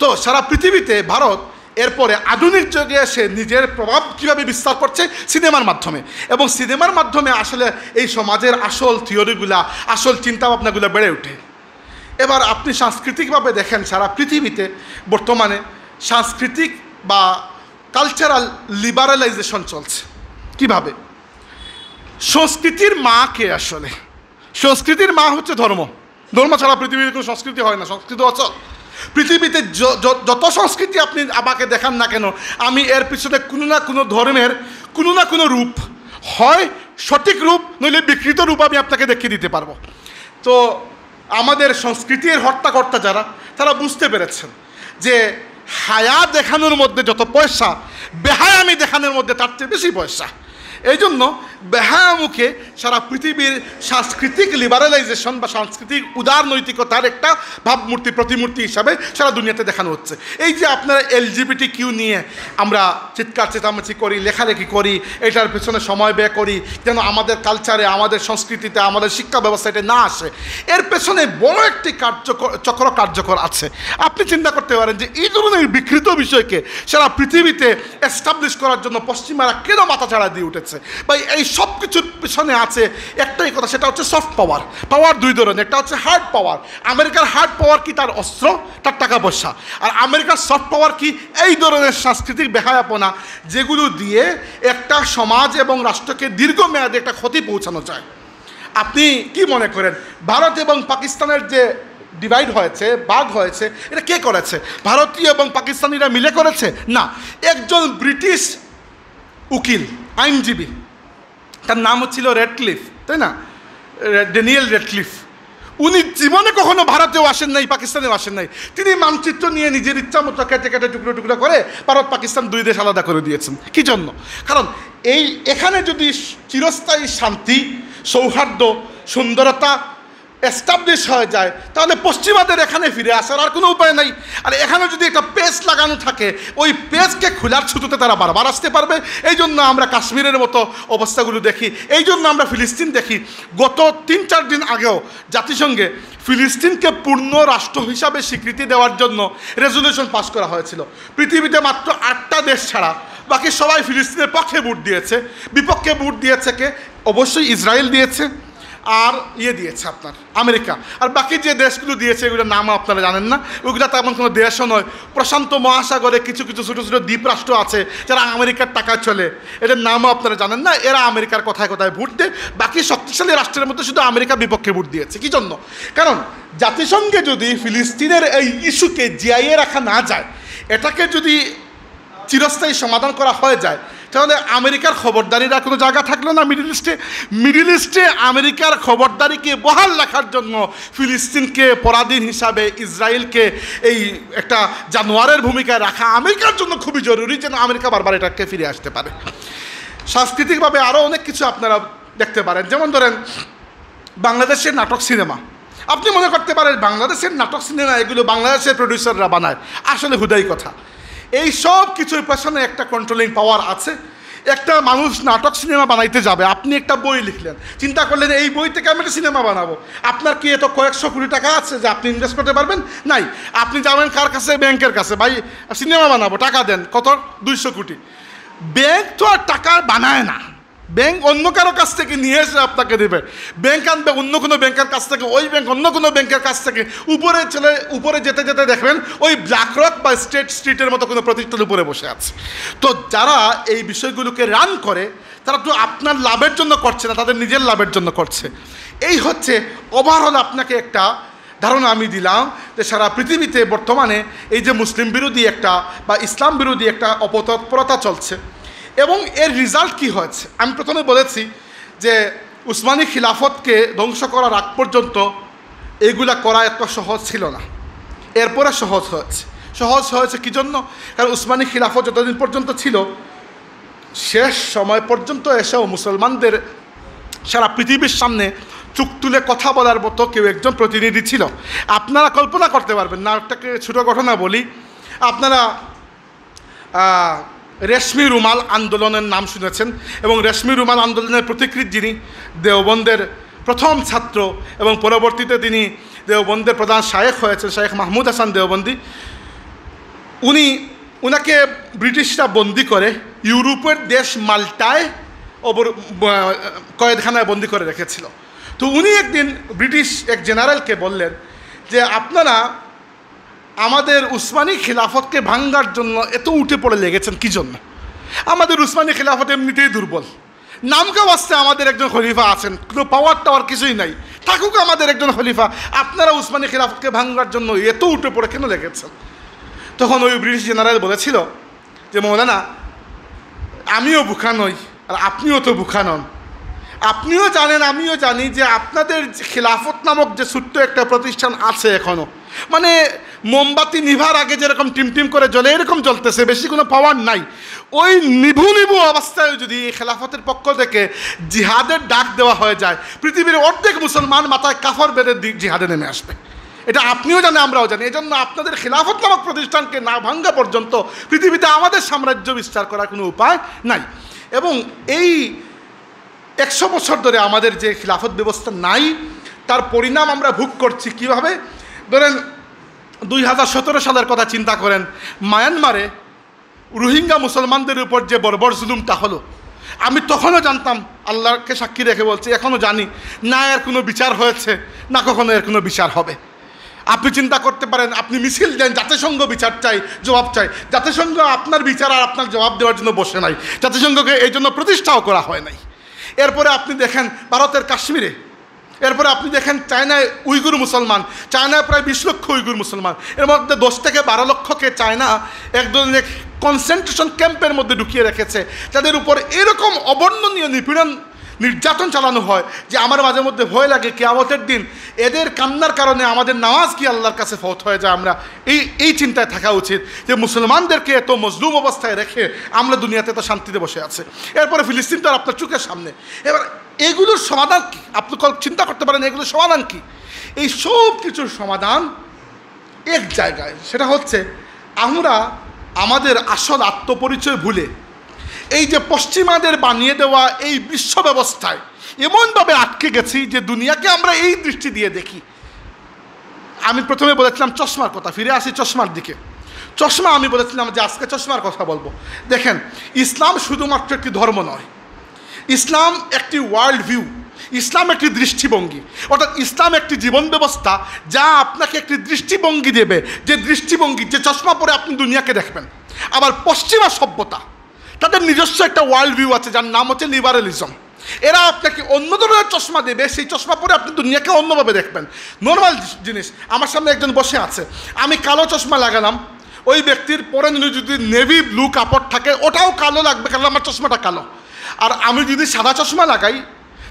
তো সারা পৃথিবীতে ভারত এরপরে আধুনিক যুগে এসে নিজের প্রভাব কীভাবে বিস্তার করছে সিনেমার মাধ্যমে এবং সিনেমার মাধ্যমে আসলে এই সমাজের আসল থিওরিগুলা আসল চিন্তাভাবনাগুলো বেড়ে ওঠে এবার আপনি সাংস্কৃতিকভাবে দেখেন সারা পৃথিবীতে বর্তমানে সাংস্কৃতিক বা কালচারাল লিবারালাইজেশন চলছে কিভাবে সংস্কৃতির মা কে আসলে সংস্কৃতির মা হচ্ছে ধর্ম ধর্ম ছাড়া পৃথিবীর কোনো সংস্কৃতি হয় না সংস্কৃতি অচল পৃথিবীতে যত সংস্কৃতি আপনি আমাকে দেখান না কেন আমি এর পিছনে কোনো না কোনো ধর্মের কোনো না কোনো রূপ হয় সঠিক রূপ নইলে বিকৃত রূপ আমি আপনাকে দেখিয়ে দিতে পারবো তো আমাদের সংস্কৃতির হর্তাকর্তা যারা তারা বুঝতে পেরেছেন যে হায়া দেখানোর মধ্যে যত পয়সা বেহায়ামি দেখানোর মধ্যে তার চেয়ে বেশি পয়সা এই জন্য বেহামুখে সারা পৃথিবীর সাংস্কৃতিক লিবারালাইজেশন বা সাংস্কৃতিক উদারনৈতিকতার একটা ভাবমূর্তি প্রতিমূর্তি হিসাবে সারা দুনিয়াতে দেখানো হচ্ছে এই যে আপনারা এলজিবিটি কিউ নিয়ে আমরা চিৎকার চেতামেচি করি লেখালেখি করি এটার পেছনে সময় ব্যয় করি যেন আমাদের কালচারে আমাদের সংস্কৃতিতে আমাদের শিক্ষা ব্যবস্থা এটা না আসে এর পেছনে বড় একটি কার্যকর চক্র কার্যকর আছে আপনি চিন্তা করতে পারেন যে এই ধরনের বিকৃত বিষয়কে সারা পৃথিবীতে এস্টাবলিশ করার জন্য পশ্চিমারা কেন মাথা ছাড়া দিয়ে উঠেছে গেছে বা এই সব কিছুর পিছনে আছে একটাই কথা সেটা হচ্ছে সফট পাওয়ার পাওয়ার দুই ধরনের একটা হচ্ছে হার্ড পাওয়ার আমেরিকার হার্ড পাওয়ার কি তার অস্ত্র তার টাকা পয়সা আর আমেরিকার সফট পাওয়ার কি এই ধরনের সাংস্কৃতিক বেহায়াপনা যেগুলো দিয়ে একটা সমাজ এবং রাষ্ট্রকে দীর্ঘমেয়াদে একটা ক্ষতি পৌঁছানো যায় আপনি কি মনে করেন ভারত এবং পাকিস্তানের যে ডিভাইড হয়েছে বাঘ হয়েছে এটা কে করেছে ভারতীয় এবং পাকিস্তানিরা মিলে করেছে না একজন ব্রিটিশ উকিল আইনজীবী তার নাম হচ্ছিল রেডক্লিফ তাই না ড্যানিয়েল রেডক্লিফ উনি জীবনে কখনো ভারতেও আসেন নাই পাকিস্তানেও আসেন নাই তিনি মানচিত্র নিয়ে নিজের ইচ্ছা মতো কেটে কেটে টুকরো টুকরো করে ভারত পাকিস্তান দুই দেশ আলাদা করে দিয়েছেন কি জন্য কারণ এই এখানে যদি চিরস্থায়ী শান্তি সৌহার্দ্য সুন্দরতা এস্টাবলিশ হয়ে যায় তাহলে পশ্চিমাদের এখানে ফিরে আসার আর কোনো উপায় নাই আর এখানে যদি একটা পেজ লাগানো থাকে ওই পেজকে খোলার ছুতোতে তারা বারবার আসতে পারবে এই জন্য আমরা কাশ্মীরের মতো অবস্থাগুলো দেখি এই জন্য আমরা ফিলিস্তিন দেখি গত তিন চার দিন আগেও জাতিসংঘে ফিলিস্তিনকে পূর্ণ রাষ্ট্র হিসাবে স্বীকৃতি দেওয়ার জন্য রেজলিউশন পাস করা হয়েছিল পৃথিবীতে মাত্র আটটা দেশ ছাড়া বাকি সবাই ফিলিস্তিনের পক্ষে ভোট দিয়েছে বিপক্ষে ভোট দিয়েছে কে অবশ্যই ইসরায়েল দিয়েছে আর ইয়ে দিয়েছে আপনার আমেরিকা আর বাকি যে দেশগুলো দিয়েছে এগুলোর নাম আপনারা জানেন না ওগুলো তেমন কোনো দেশও নয় প্রশান্ত মহাসাগরে কিছু কিছু ছোটো ছোটো দ্বীপরাষ্ট্র আছে যারা আমেরিকার টাকা চলে এটার নামও আপনারা জানেন না এরা আমেরিকার কথায় কথায় ভোট দেয় বাকি শক্তিশালী রাষ্ট্রের মধ্যে শুধু আমেরিকা বিপক্ষে ভোট দিয়েছে কি জন্য কারণ জাতিসংঘে যদি ফিলিস্তিনের এই ইস্যুকে জিয়াইয়ে রাখা না যায় এটাকে যদি চিরস্থায়ী সমাধান করা হয়ে যায় তাহলে আমেরিকার খবরদারিরা কোনো জায়গা থাকলো না মিডিল ইস্টে মিডিল ইস্টে আমেরিকার খবরদারিকে বহাল রাখার জন্য ফিলিস্তিনকে পরাধীন হিসাবে ইসরায়েলকে এই একটা জানোয়ারের ভূমিকায় রাখা আমেরিকার জন্য খুবই জরুরি যেন আমেরিকা বারবার এটাকে ফিরে আসতে পারে সাংস্কৃতিকভাবে আরও অনেক কিছু আপনারা দেখতে পারেন যেমন ধরেন বাংলাদেশের নাটক সিনেমা আপনি মনে করতে পারেন বাংলাদেশের নাটক সিনেমা এগুলো বাংলাদেশের প্রডিউসাররা বানায় আসলে হুদাই কথা এই সব কিছুর পেছনে একটা কন্ট্রোলিং পাওয়ার আছে একটা মানুষ নাটক সিনেমা বানাইতে যাবে আপনি একটা বই লিখলেন চিন্তা করলেন এই বই থেকে আমি একটা সিনেমা বানাবো আপনার কি এত কয়েকশো কোটি টাকা আছে যে আপনি ইনভেস্ট করতে পারবেন নাই আপনি যাবেন কার কাছে ব্যাংকের কাছে ভাই সিনেমা বানাবো টাকা দেন কত দুইশো কোটি ব্যাংক তো আর টাকা বানায় না ব্যাংক অন্য কারো কাছ থেকে নিয়ে এসে আপনাকে দেবে ব্যাংক আনবে অন্য কোনো ব্যাংকের কাছ থেকে ওই ব্যাংক অন্য কোনো ব্যাংকের কাছ থেকে উপরে চলে উপরে যেতে যেতে দেখবেন ওই রক বা স্টেট স্ট্রিটের মতো কোনো প্রতিষ্ঠান উপরে বসে আছে তো যারা এই বিষয়গুলোকে রান করে তারা তো আপনার লাভের জন্য করছে না তাদের নিজের লাভের জন্য করছে এই হচ্ছে ওভারঅল আপনাকে একটা ধারণা আমি দিলাম যে সারা পৃথিবীতে বর্তমানে এই যে মুসলিম বিরোধী একটা বা ইসলাম বিরোধী একটা অপতৎপরতা চলছে এবং এর রেজাল্ট কি হয়েছে আমি প্রথমে বলেছি যে উসমানী খিলাফতকে ধ্বংস করার আগ পর্যন্ত এগুলা করা এত সহজ ছিল না এরপরে সহজ হয়েছে সহজ হয়েছে কি জন্য কারণ উসমানী খিলাফত যতদিন পর্যন্ত ছিল শেষ সময় পর্যন্ত এসেও মুসলমানদের সারা পৃথিবীর সামনে চুক তুলে কথা বলার মতো কেউ একজন প্রতিনিধি ছিল আপনারা কল্পনা করতে পারবেন না একটা ছোটো ঘটনা বলি আপনারা রেশমি রুমাল আন্দোলনের নাম শুনেছেন এবং রেশমি রুমাল আন্দোলনের প্রতিকৃত যিনি দেওবন্দের প্রথম ছাত্র এবং পরবর্তীতে তিনি দেওবন্দের প্রধান শায়েখ হয়েছেন শায়েখ মাহমুদ হাসান দেওবন্দি উনি ওনাকে ব্রিটিশরা বন্দি করে ইউরোপের দেশ মাল্টায় ওপর কয়েদখানায় বন্দি করে রেখেছিল তো উনি একদিন ব্রিটিশ এক জেনারেলকে বললেন যে আপনারা আমাদের উসমানী খিলাফতকে ভাঙ্গার জন্য এত উঠে পড়ে লেগেছেন কী জন্য আমাদের উসমানী খিলাফত এমনিতেই দুর্বল নামকে আসছে আমাদের একজন খলিফা আছেন কোনো পাওয়ার টাওয়ার কিছুই নাই থাকুক আমাদের একজন খলিফা আপনারা উসমানী খিলাফতকে ভাঙ্গার জন্য এত উঠে পড়ে কেন লেগেছেন তখন ওই ব্রিটিশ জেনারেল বলেছিল যে মৌলানা আমিও বুখা নই আর আপনিও তো বুখা নন আপনিও জানেন আমিও জানি যে আপনাদের খিলাফত নামক যে ছোট্ট একটা প্রতিষ্ঠান আছে এখনও মানে মোমবাতি নিভার আগে যেরকম টিমটিম করে জ্বলে এরকম জ্বলতেছে বেশি কোনো পাওয়ার নাই ওই নিভু নিভু অবস্থায় যদি খেলাফতের পক্ষ থেকে জিহাদের ডাক দেওয়া হয়ে যায় পৃথিবীর অর্ধেক মুসলমান মাথায় কাফর বেঁধে জিহাদে নেমে আসবে এটা আপনিও জানেন আমরাও জানি এই জন্য আপনাদের খেলাফত নামক প্রতিষ্ঠানকে না ভাঙ্গা পর্যন্ত পৃথিবীতে আমাদের সাম্রাজ্য বিস্তার করার কোনো উপায় নাই এবং এই একশো বছর ধরে আমাদের যে খিলাফত ব্যবস্থা নাই তার পরিণাম আমরা ভোগ করছি কিভাবে ধরেন দুই হাজার সতেরো সালের কথা চিন্তা করেন মায়ানমারে রোহিঙ্গা মুসলমানদের উপর যে বর্বর জুলুমটা হলো আমি তখনও জানতাম আল্লাহকে সাক্ষী রেখে বলছি এখনও জানি না এর কোনো বিচার হয়েছে না কখনো এর কোনো বিচার হবে আপনি চিন্তা করতে পারেন আপনি মিছিল দেন জাতিসংঘ বিচার চাই জবাব চাই জাতিসংঘ আপনার বিচার আর আপনার জবাব দেওয়ার জন্য বসে নাই জাতিসংঘকে এই জন্য প্রতিষ্ঠাও করা হয় নাই এরপরে আপনি দেখেন ভারতের কাশ্মীরে এরপরে আপনি দেখেন চায়নায় উইগুর মুসলমান চায়নায় প্রায় বিশ লক্ষ উইগুর মুসলমান এর মধ্যে দশ থেকে বারো লক্ষকে চায়না ধরনের কনসেন্ট্রেশন ক্যাম্পের মধ্যে ঢুকিয়ে রেখেছে যাদের উপর এরকম অবর্ণনীয় নিপীড়ন নির্যাতন চালানো হয় যে আমার মাঝে মধ্যে ভয় লাগে কেয়ামতের দিন এদের কান্নার কারণে আমাদের নামাজ কি আল্লাহর কাছে ফত হয়ে যায় আমরা এই এই চিন্তায় থাকা উচিত যে মুসলমানদেরকে এত মজলুম অবস্থায় রেখে আমরা দুনিয়াতে তো শান্তিতে বসে আছে এরপরে ফিলিস্তিন তো আর আপনার চোখের সামনে এবার এগুলোর সমাধান কী আপনি চিন্তা করতে পারেন এগুলোর সমাধান কী এই সব কিছুর সমাধান এক জায়গায় সেটা হচ্ছে আমরা আমাদের আসল আত্মপরিচয় ভুলে এই যে পশ্চিমাদের বানিয়ে দেওয়া এই বিশ্ব ব্যবস্থায় এমনভাবে আটকে গেছি যে দুনিয়াকে আমরা এই দৃষ্টি দিয়ে দেখি আমি প্রথমে বলেছিলাম চশমার কথা ফিরে আসি চশমার দিকে চশমা আমি বলেছিলাম যে আজকে চশমার কথা বলবো দেখেন ইসলাম শুধুমাত্র একটি ধর্ম নয় ইসলাম একটি ওয়ার্ল্ড ভিউ ইসলাম একটি দৃষ্টিভঙ্গি অর্থাৎ ইসলাম একটি জীবন ব্যবস্থা যা আপনাকে একটি দৃষ্টিভঙ্গি দেবে যে দৃষ্টিভঙ্গি যে চশমা পরে আপনি দুনিয়াকে দেখবেন আবার পশ্চিমা সভ্যতা তাদের নিজস্ব একটা ওয়ার্ল্ড ভিউ আছে যার নাম হচ্ছে লিবারেলিজম এরা আপনাকে অন্য ধরনের চশমা দেবে সেই চশমা পরে আপনি দুনিয়াকে অন্যভাবে দেখবেন নর্মাল জিনিস আমার সামনে একজন বসে আছে আমি কালো চশমা লাগালাম ওই ব্যক্তির পরে যদি নেভি ব্লু কাপড় থাকে ওটাও কালো লাগবে কারণ আমার চশমাটা কালো আর আমি যদি সাদা চশমা লাগাই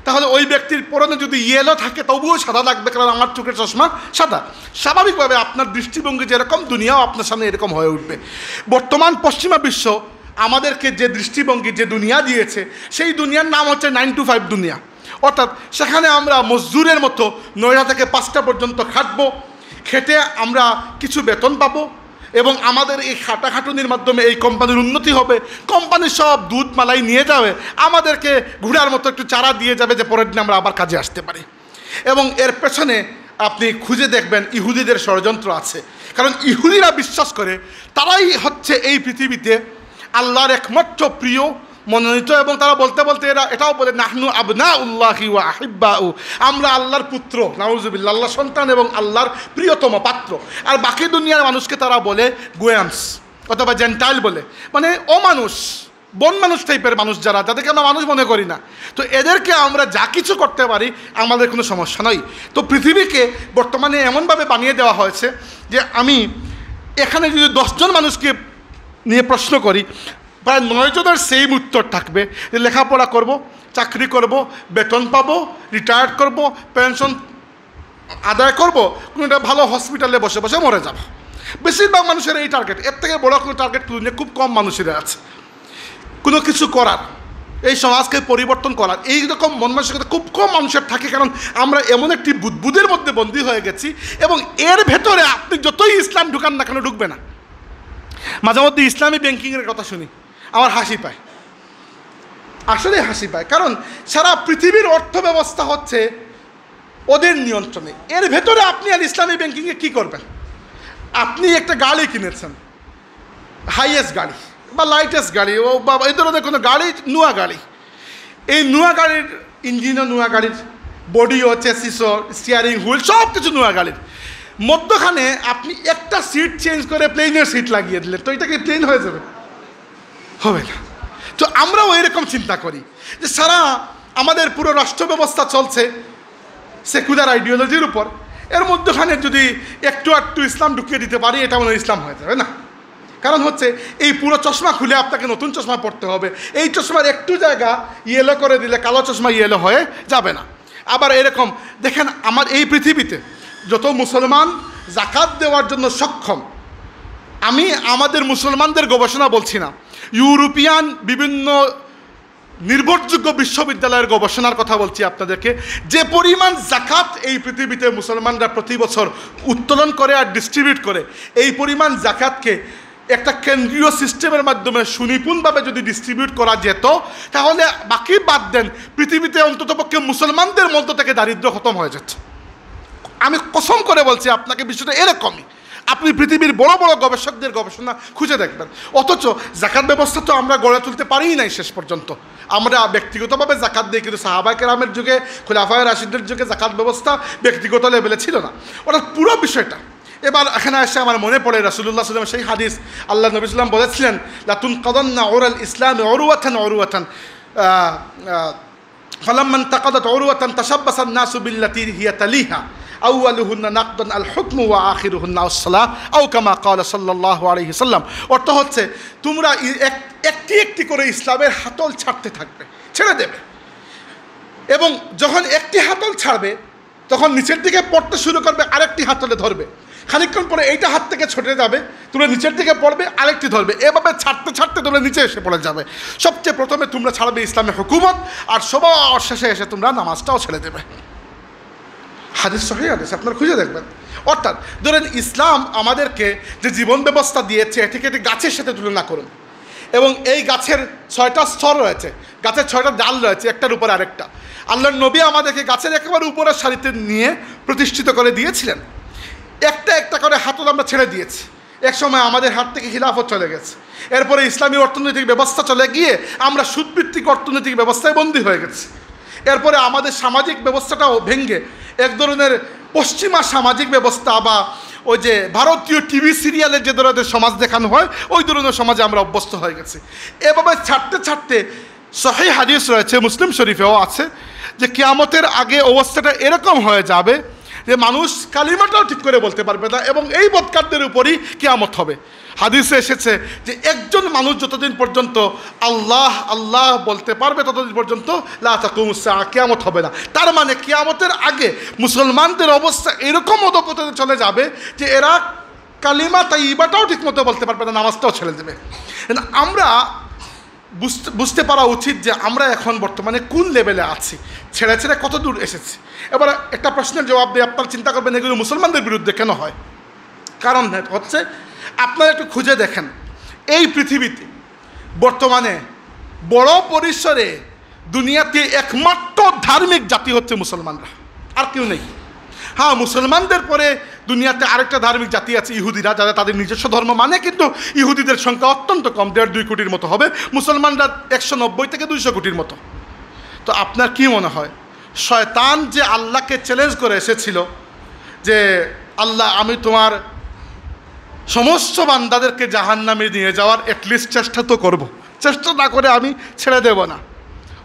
তাহলে ওই ব্যক্তির পরনে যদি ইয়েলো থাকে তবুও সাদা লাগবে কারণ আমার চোখের চশমা সাদা স্বাভাবিকভাবে আপনার দৃষ্টিভঙ্গি যেরকম দুনিয়াও আপনার সামনে এরকম হয়ে উঠবে বর্তমান পশ্চিমা বিশ্ব আমাদেরকে যে দৃষ্টিভঙ্গি যে দুনিয়া দিয়েছে সেই দুনিয়ার নাম হচ্ছে নাইন টু ফাইভ দুনিয়া অর্থাৎ সেখানে আমরা মজদুরের মতো নয়টা থেকে পাঁচটা পর্যন্ত খাটবো খেটে আমরা কিছু বেতন পাব এবং আমাদের এই খাটাখাটুনির মাধ্যমে এই কোম্পানির উন্নতি হবে কোম্পানি সব দুধ মালাই নিয়ে যাবে আমাদেরকে ঘোড়ার মতো একটু চারা দিয়ে যাবে যে পরের দিন আমরা আবার কাজে আসতে পারি এবং এর পেছনে আপনি খুঁজে দেখবেন ইহুদিদের ষড়যন্ত্র আছে কারণ ইহুদিরা বিশ্বাস করে তারাই হচ্ছে এই পৃথিবীতে আল্লাহর একমাত্র প্রিয় মনোনীত এবং তারা বলতে বলতে এরা এটাও বলে নাহনু আবনা উল্লাহি ওয়া উ আমরা আল্লাহর পুত্র নাউজুবিল্লা আল্লাহ সন্তান এবং আল্লাহর প্রিয়তম পাত্র আর বাকি দুনিয়ার মানুষকে তারা বলে গোয়ামস অথবা জেন্টাইল বলে মানে অমানুষ বন মানুষ টাইপের মানুষ যারা তাদেরকে আমরা মানুষ মনে করি না তো এদেরকে আমরা যা কিছু করতে পারি আমাদের কোনো সমস্যা নয় তো পৃথিবীকে বর্তমানে এমনভাবে বানিয়ে দেওয়া হয়েছে যে আমি এখানে যদি দশজন মানুষকে নিয়ে প্রশ্ন করি প্রায় নয়জনের সেম উত্তর থাকবে যে লেখাপড়া করব চাকরি করব বেতন পাবো রিটায়ার্ড করব পেনশন আদায় করব কোনো একটা ভালো হসপিটালে বসে বসে মরে যাব বেশিরভাগ মানুষের এই টার্গেট এর থেকে বড় কোনো টার্গেট নিয়ে খুব কম মানুষের আছে কোনো কিছু করার এই সমাজকে পরিবর্তন করার এই রকম মন মানসিকতা খুব কম মানুষের থাকে কারণ আমরা এমন একটি বুদবুদের মধ্যে বন্দী হয়ে গেছি এবং এর ভেতরে আপনি যতই ইসলাম ঢুকান না কেন ঢুকবে না মাঝে মধ্যে ইসলামী ব্যাংকিংয়ের কথা শুনি আমার হাসি পায় আসলে হাসি পায় কারণ সারা পৃথিবীর অর্থ ব্যবস্থা হচ্ছে ওদের নিয়ন্ত্রণে এর ভেতরে আপনি আর ইসলামী ব্যাংকিংয়ে কি করবেন আপনি একটা গাড়ি কিনেছেন হাইয়েস্ট গাড়ি বা লাইটেস্ট গাড়ি ও বা এই ধরনের কোনো গাড়ি নোয়া গাড়ি এই নোয়া গাড়ির ইঞ্জিনও নোয়া গাড়ির বডিও চেসিসও স্টিয়ারিং হুইল সব কিছু নোয়া গাড়ির মধ্যখানে আপনি একটা সিট চেঞ্জ করে প্লেনের সিট লাগিয়ে দিলেন তো এটা কি প্লেন হয়ে যাবে হবে না তো আমরাও এরকম চিন্তা করি যে সারা আমাদের পুরো রাষ্ট্র ব্যবস্থা চলছে সেকুলার আইডিওলজির উপর এর মধ্যখানে যদি একটু একটু ইসলাম ঢুকিয়ে দিতে পারি এটা মনে ইসলাম হয়ে যাবে না কারণ হচ্ছে এই পুরো চশমা খুলে আপনাকে নতুন চশমা পড়তে হবে এই চশমার একটু জায়গা ইয়েলো করে দিলে কালো চশমা ইয়েলো হয়ে যাবে না আবার এরকম দেখেন আমার এই পৃথিবীতে যত মুসলমান জাকাত দেওয়ার জন্য সক্ষম আমি আমাদের মুসলমানদের গবেষণা বলছি না ইউরোপিয়ান বিভিন্ন নির্ভরযোগ্য বিশ্ববিদ্যালয়ের গবেষণার কথা বলছি আপনাদেরকে যে পরিমাণ জাকাত এই পৃথিবীতে মুসলমানরা প্রতি বছর উত্তোলন করে আর ডিস্ট্রিবিউট করে এই পরিমাণ জাকাতকে একটা কেন্দ্রীয় সিস্টেমের মাধ্যমে সুনিপুণভাবে যদি ডিস্ট্রিবিউট করা যেত তাহলে বাকি বাদ দেন পৃথিবীতে অন্ততপক্ষে মুসলমানদের মধ্য থেকে দারিদ্র খতম হয়ে যাচ্ছে আমি কসম করে বলছি আপনাকে বিষয়টা এরকমই আপনি পৃথিবীর বড় বড় গবেষকদের গবেষণা খুঁজে দেখবেন অথচ জাকাত ব্যবস্থা তো আমরা গড়ে তুলতে পারিই নাই শেষ পর্যন্ত আমরা ব্যক্তিগতভাবে জাকাত দিই কিন্তু সাহাবাইকে রামের যুগে খোলাফায় রাশিদের যুগে জাকাত ব্যবস্থা ব্যক্তিগত লেভেলে ছিল না ওটা পুরো বিষয়টা এবার এখানে এসে আমার মনে পড়ে রাসুল্লাহ সাল্লাম সেই হাদিস আল্লাহ নবী সাল্লাম বলেছিলেন লাতুন কদন্না ওরাল ইসলাম অরুয়াথান অরুয়াথান ফালাম্মান তাকাদাত অরুয়াথান তাসাব্বাসান নাসুবিল্লাতি হিয়া তালিহা আউআলুহুন্না নাকদান আল হুকমু ওয়া আখিরুহুন্না আসসালাহ আউ কামা কাল সাল্লাহ আলহি সাল্লাম অর্থ হচ্ছে তোমরা একটি একটি করে ইসলামের হাতল ছাড়তে থাকবে ছেড়ে দেবে এবং যখন একটি হাতল ছাড়বে তখন নিচের দিকে পড়তে শুরু করবে আরেকটি হাতলে ধরবে খানিকক্ষণ পরে এইটা হাত থেকে ছুটে যাবে তোমরা নিচের দিকে পড়বে আরেকটি ধরবে এভাবে ছাড়তে ছাড়তে তোমরা নিচে এসে পড়ে যাবে সবচেয়ে প্রথমে তোমরা ছাড়বে ইসলামের হুকুমত আর সবার শেষে এসে তোমরা নামাজটাও ছেড়ে দেবে হাদিস সহি হাদিস আপনারা খুঁজে দেখবেন অর্থাৎ ধরেন ইসলাম আমাদেরকে যে জীবন ব্যবস্থা দিয়েছে এটিকে একটি গাছের সাথে তুলনা করুন এবং এই গাছের ছয়টা স্তর রয়েছে গাছের ছয়টা ডাল রয়েছে একটার উপর আরেকটা আল্লাহ নবী আমাদেরকে গাছের একেবারে উপরের সারিতে নিয়ে প্রতিষ্ঠিত করে দিয়েছিলেন একটা একটা করে হাতল আমরা ছেড়ে দিয়েছি এক সময় আমাদের হাত থেকে খিলাফত চলে গেছে এরপরে ইসলামী অর্থনৈতিক ব্যবস্থা চলে গিয়ে আমরা সুদভিত্তিক অর্থনৈতিক ব্যবস্থায় বন্দী হয়ে গেছি এরপরে আমাদের সামাজিক ব্যবস্থাটাও ভেঙ্গে এক ধরনের পশ্চিমা সামাজিক ব্যবস্থা বা ওই যে ভারতীয় টিভি সিরিয়ালের যে ধরনের সমাজ দেখানো হয় ওই ধরনের সমাজে আমরা অভ্যস্ত হয়ে গেছি এভাবে ছাড়তে ছাড়তে সহি হাদিস রয়েছে মুসলিম শরীফেও আছে যে কিয়ামতের আগে অবস্থাটা এরকম হয়ে যাবে যে মানুষ কালিমাটাও ঠিক করে বলতে পারবে না এবং এই বৎকারদের উপরই কেয়ামত হবে হাদিসে এসেছে যে একজন মানুষ যতদিন পর্যন্ত আল্লাহ আল্লাহ বলতে পারবে ততদিন পর্যন্ত কেয়ামত হবে না তার মানে কেয়ামতের আগে মুসলমানদের অবস্থা এরকম অধপথে চলে যাবে যে এরা কালিমা তাই ঠিক মতো বলতে পারবে না নামাজটাও ছেড়ে দেবে আমরা বুঝতে বুঝতে পারা উচিত যে আমরা এখন বর্তমানে কোন লেভেলে আছি ছেড়ে ছেড়ে কত দূর এসেছি এবার একটা প্রশ্নের জবাব দিয়ে আপনারা চিন্তা করবেন এগুলো মুসলমানদের বিরুদ্ধে কেন হয় কারণ হচ্ছে আপনারা একটু খুঁজে দেখেন এই পৃথিবীতে বর্তমানে বড় পরিসরে দুনিয়াতে একমাত্র ধার্মিক জাতি হচ্ছে মুসলমানরা আর কেউ নেই হ্যাঁ মুসলমানদের পরে দুনিয়াতে আরেকটা ধার্মিক জাতি আছে ইহুদিরা যারা তাদের নিজস্ব ধর্ম মানে কিন্তু ইহুদিদের সংখ্যা অত্যন্ত কম দেড় দুই কোটির মতো হবে মুসলমানরা একশো নব্বই থেকে দুইশো কোটির মতো তো আপনার কি মনে হয় শয়তান যে আল্লাহকে চ্যালেঞ্জ করে এসেছিল যে আল্লাহ আমি তোমার সমস্ত বান্দাদেরকে জাহান নামে নিয়ে যাওয়ার অ্যাটলিস্ট চেষ্টা তো করব চেষ্টা না করে আমি ছেড়ে দেব না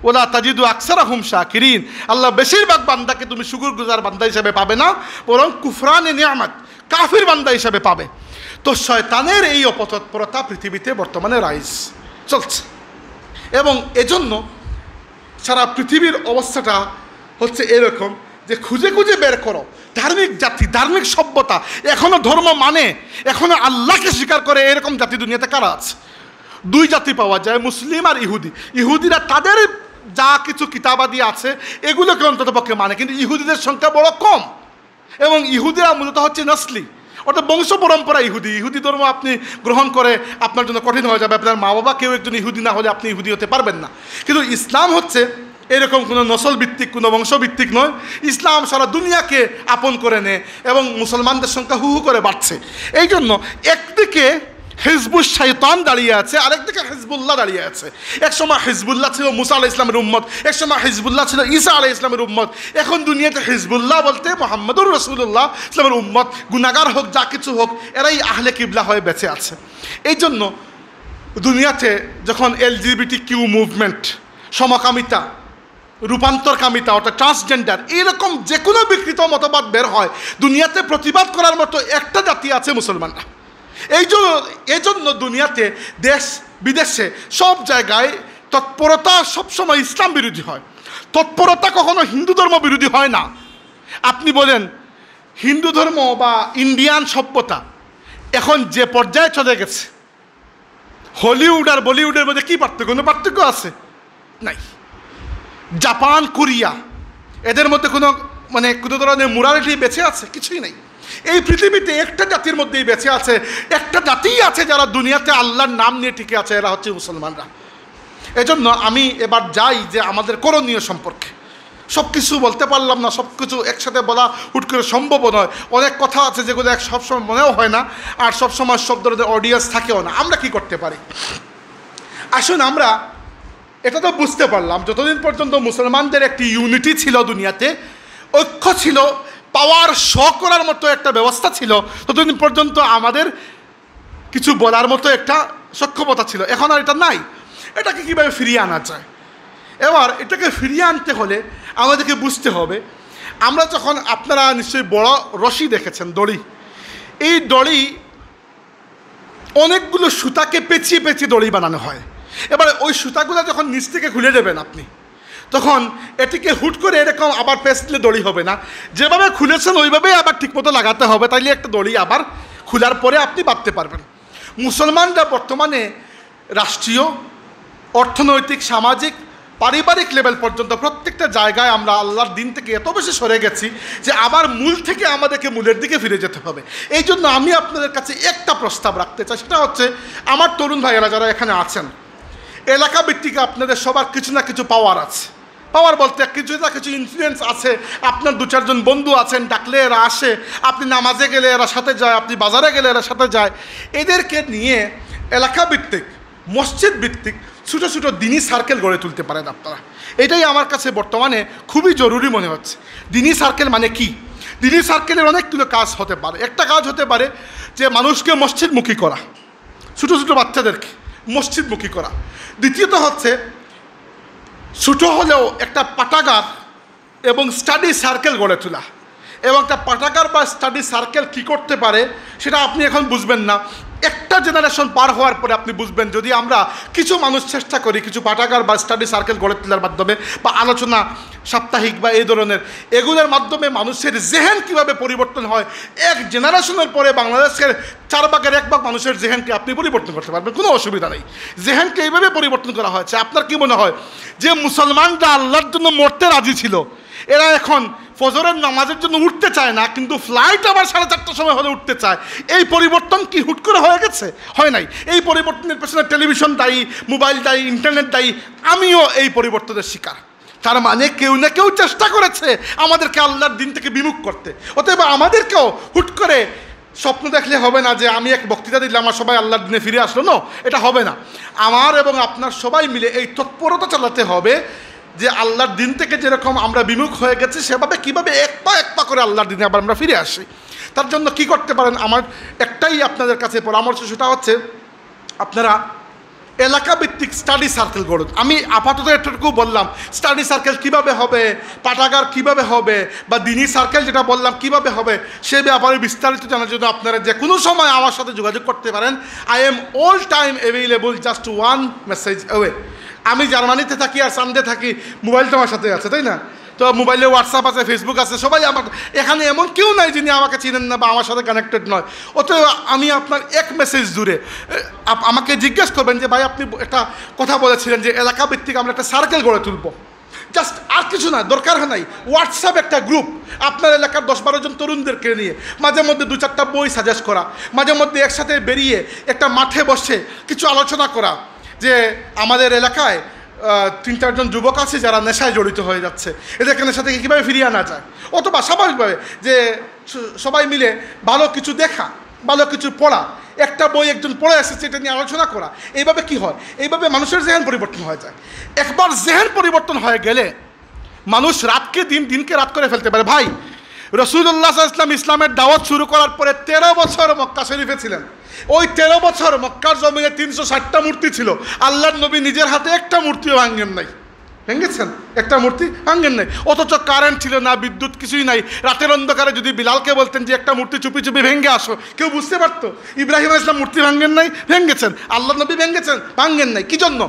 ওলা তাজিদু আকসারা হুম শাকিরিন আল্লাহ বেশিরভাগ বান্দাকে তুমি শুকুর গুজার বান্দা হিসাবে পাবে না বরং কুফরানে নিয়ামত কাফির বান্দা হিসাবে পাবে তো শয়তানের এই অপতৎপরতা পৃথিবীতে বর্তমানে রাইজ চলছে এবং এজন্য সারা পৃথিবীর অবস্থাটা হচ্ছে এরকম যে খুঁজে খুঁজে বের করো ধার্মিক জাতি ধার্মিক সভ্যতা এখনও ধর্ম মানে এখনও আল্লাহকে স্বীকার করে এরকম জাতি দুনিয়াতে কারা আছে দুই জাতি পাওয়া যায় মুসলিম আর ইহুদি ইহুদিরা তাদের যা কিছু কিতাবাদি আছে এগুলোকে অন্তত পক্ষে মানে কিন্তু ইহুদিদের সংখ্যা বড় কম এবং ইহুদিরা মূলত হচ্ছে নসলি অর্থাৎ বংশ পরম্পরা ইহুদি ইহুদি ধর্ম আপনি গ্রহণ করে আপনার জন্য কঠিন হয়ে যাবে আপনার মা বাবা কেউ একজন ইহুদি না হলে আপনি ইহুদি হতে পারবেন না কিন্তু ইসলাম হচ্ছে এরকম কোনো নসল ভিত্তিক কোনো বংশভিত্তিক নয় ইসলাম সারা দুনিয়াকে আপন করে নেয় এবং মুসলমানদের সংখ্যা হু হু করে বাড়ছে এই জন্য একদিকে হিজবুল শৈতান দাঁড়িয়ে আছে আরেকদিকে হিজবুল্লাহ দাঁড়িয়ে আছে একসময় হিজবুল্লাহ ছিল মুসা আলাহ ইসলামের উম্মত একসময় হিজবুল্লাহ ছিল ঈসা আলাহ ইসলামের উম্মত এখন দুনিয়াতে হিজবুল্লাহ বলতে মোহাম্মদুর রসুল্লাহ ইসলামের উম্মত গুনাগার হোক যা কিছু হোক এরাই আহলে কিবলা হয়ে বেঁচে আছে এই জন্য দুনিয়াতে যখন এলজিবিটি কিউ মুভমেন্ট সমকামিতা রূপান্তরকামিতা অর্থাৎ ট্রান্সজেন্ডার এইরকম যে কোনো বিকৃত মতবাদ বের হয় দুনিয়াতে প্রতিবাদ করার মতো একটা জাতি আছে মুসলমানরা এই জন্য এজন্য দুনিয়াতে দেশ বিদেশে সব জায়গায় তৎপরতা সবসময় ইসলাম বিরোধী হয় তৎপরতা কখনো হিন্দু ধর্ম বিরোধী হয় না আপনি বলেন হিন্দু ধর্ম বা ইন্ডিয়ান সভ্যতা এখন যে পর্যায়ে চলে গেছে হলিউড আর বলিউডের মধ্যে কী পার্থক্য কোনো পার্থক্য আছে নাই জাপান কোরিয়া এদের মধ্যে কোনো মানে কোনো ধরনের মোরালিটি বেঁচে আছে কিছুই নাই এই পৃথিবীতে একটা জাতির মধ্যেই বেঁচে আছে একটা জাতিই আছে যারা দুনিয়াতে আল্লাহর নাম নিয়ে টিকে আছে এরা হচ্ছে মুসলমানরা এজন্য আমি এবার যাই যে আমাদের করণীয় সম্পর্কে সব কিছু বলতে পারলাম না সব কিছু একসাথে বলা হুট করে সম্ভব নয় অনেক কথা আছে যেগুলো এক সবসময় মনেও হয় না আর সবসময় সব ধরনের অডিয়েন্স থাকেও না আমরা কি করতে পারি আসুন আমরা এটা তো বুঝতে পারলাম যতদিন পর্যন্ত মুসলমানদের একটি ইউনিটি ছিল দুনিয়াতে ঐক্য ছিল পাওয়ার শ করার মতো একটা ব্যবস্থা ছিল ততদিন পর্যন্ত আমাদের কিছু বলার মতো একটা সক্ষমতা ছিল এখন আর এটা নাই এটাকে কীভাবে ফিরিয়ে আনা যায় এবার এটাকে ফিরিয়ে আনতে হলে আমাদেরকে বুঝতে হবে আমরা যখন আপনারা নিশ্চয়ই বড় রশি দেখেছেন দড়ি এই দড়ি অনেকগুলো সুতাকে পেঁচিয়ে পেঁচিয়ে দড়ি বানানো হয় এবার ওই সুতাগুলো যখন নিচ থেকে খুলে দেবেন আপনি তখন এটিকে হুট করে এরকম আবার পেস্টলে দড়ি হবে না যেভাবে খুলেছেন ওইভাবেই আবার ঠিকমতো লাগাতে হবে তাইলে একটা দড়ি আবার খোলার পরে আপনি বাঁধতে পারবেন মুসলমানরা বর্তমানে রাষ্ট্রীয় অর্থনৈতিক সামাজিক পারিবারিক লেভেল পর্যন্ত প্রত্যেকটা জায়গায় আমরা আল্লাহর দিন থেকে এত বেশি সরে গেছি যে আবার মূল থেকে আমাদেরকে মূলের দিকে ফিরে যেতে হবে এই জন্য আমি আপনাদের কাছে একটা প্রস্তাব রাখতে চাই সেটা হচ্ছে আমার তরুণ ভাইয়েরা যারা এখানে আছেন এলাকা ভিত্তিক আপনাদের সবার কিছু না কিছু পাওয়ার আছে পাওয়ার বলতে কিছু না কিছু ইনফ্লুয়েন্স আছে আপনার দু চারজন বন্ধু আছেন ডাকলে এরা আসে আপনি নামাজে গেলে এরা সাথে যায় আপনি বাজারে গেলে এরা সাথে যায় এদেরকে নিয়ে এলাকা ভিত্তিক মসজিদ ভিত্তিক ছোটো ছোটো দিনই সার্কেল গড়ে তুলতে পারেন আপনারা এটাই আমার কাছে বর্তমানে খুবই জরুরি মনে হচ্ছে দিনই সার্কেল মানে কি দিনই সার্কেলের অনেকগুলো কাজ হতে পারে একটা কাজ হতে পারে যে মানুষকে মসজিদমুখী করা ছোটো ছোটো বাচ্চাদেরকে মসজিদমুখী করা দ্বিতীয়ত হচ্ছে ছোট হলেও একটা পাটাগার এবং স্টাডি সার্কেল গড়ে তোলা এবং একটা পাটাগার বা স্টাডি সার্কেল কি করতে পারে সেটা আপনি এখন বুঝবেন না একটা জেনারেশন পার হওয়ার পরে আপনি বুঝবেন যদি আমরা কিছু মানুষ চেষ্টা করি কিছু পাঠাগার বা স্টাডি সার্কেল গড়ে তোলার মাধ্যমে বা আলোচনা সাপ্তাহিক বা এই ধরনের এগুলোর মাধ্যমে মানুষের জেহেন কিভাবে পরিবর্তন হয় এক জেনারেশনের পরে বাংলাদেশের চার ভাগের এক ভাগ মানুষের জেহেনকে আপনি পরিবর্তন করতে পারবেন কোনো অসুবিধা নেই জেহেনকে এইভাবে পরিবর্তন করা হয়েছে আপনার কি মনে হয় যে মুসলমানরা আল্লাহর জন্য মরতে রাজি ছিল এরা এখন ফজরের নামাজের জন্য উঠতে চায় না কিন্তু ফ্লাইট আবার সাড়ে চারটার সময় হলে উঠতে চায় এই পরিবর্তন কি হুট করে হয়ে গেছে হয় নাই এই পরিবর্তনের পেছনে টেলিভিশন দায়ী মোবাইল দায়ী ইন্টারনেট দায়ী আমিও এই পরিবর্তনের শিকার তার মানে কেউ না কেউ চেষ্টা করেছে আমাদেরকে আল্লাহর দিন থেকে বিমুখ করতে অতএব আমাদেরকেও হুট করে স্বপ্ন দেখলে হবে না যে আমি এক বক্তৃতা দিলে আমার সবাই আল্লাহর দিনে ফিরে আসলো না এটা হবে না আমার এবং আপনার সবাই মিলে এই তৎপরতা চালাতে হবে যে আল্লাহর দিন থেকে যেরকম আমরা বিমুখ হয়ে গেছি সেভাবে কিভাবে এক পা এক পা করে আল্লাহর দিনে আবার আমরা ফিরে আসি তার জন্য কি করতে পারেন আমার একটাই আপনাদের কাছে পরামর্শ সেটা হচ্ছে আপনারা এলাকা ভিত্তিক স্টাডি সার্কেল গড়ুন আমি আপাতত একটুকু বললাম স্টাডি সার্কেল কিভাবে হবে পাঠাগার কিভাবে হবে বা দিনী সার্কেল যেটা বললাম কিভাবে হবে সে ব্যাপারে বিস্তারিত জানার জন্য আপনারা যে কোনো সময় আমার সাথে যোগাযোগ করতে পারেন I am all time available just one message away আমি জার্মানিতে থাকি আর সামনে থাকি মোবাইল তোমার সাথে আছে তাই না তো মোবাইলে হোয়াটসঅ্যাপ আছে ফেসবুক আছে সবাই আমার এখানে এমন কেউ নাই যিনি আমাকে চিনেন না বা আমার সাথে কানেক্টেড নয় অতএব আমি আপনার এক মেসেজ দূরে আমাকে জিজ্ঞেস করবেন যে ভাই আপনি একটা কথা বলেছিলেন যে এলাকা ভিত্তিক আমরা একটা সার্কেল গড়ে তুলব জাস্ট আর কিছু না দরকার নাই হোয়াটসঅ্যাপ একটা গ্রুপ আপনার এলাকার দশ বারো জন তরুণদেরকে নিয়ে মাঝে মধ্যে দু চারটা বই সাজেস্ট করা মাঝে মধ্যে একসাথে বেরিয়ে একটা মাঠে বসে কিছু আলোচনা করা যে আমাদের এলাকায় তিন চারজন যুবক আছে যারা নেশায় জড়িত হয়ে যাচ্ছে এদেরকে নেশা থেকে কীভাবে ফিরিয়ে আনা যায় অথবা স্বাভাবিকভাবে যে সবাই মিলে ভালো কিছু দেখা ভালো কিছু পড়া একটা বই একজন পড়ে এসেছে এটা নিয়ে আলোচনা করা এইভাবে কি হয় এইভাবে মানুষের জেহেন পরিবর্তন হয়ে যায় একবার জেহেন পরিবর্তন হয়ে গেলে মানুষ রাতকে দিন দিনকে রাত করে ফেলতে পারে ভাই রসুল্লাহ ইসলাম ইসলামের দাওয়াত শুরু করার পরে তেরো বছর মক্কা শরীফে ছিলেন ওই তেরো বছর মক্কার জমিনে তিনশো ষাটটা মূর্তি ছিল আল্লাহর নবী নিজের হাতে একটা মূর্তিও ভাঙেন নাই ভেঙেছেন একটা মূর্তি ভাঙেন নাই অথচ কারেন্ট ছিল না বিদ্যুৎ কিছুই নাই রাতের অন্ধকারে যদি বিলালকে বলতেন যে একটা মূর্তি চুপি চুপি ভেঙে আসো কেউ বুঝতে পারতো ইব্রাহিম ইসলাম মূর্তি ভাঙেন নাই ভেঙেছেন আল্লাহ নবী ভেঙেছেন ভাঙেন নাই কি জন্য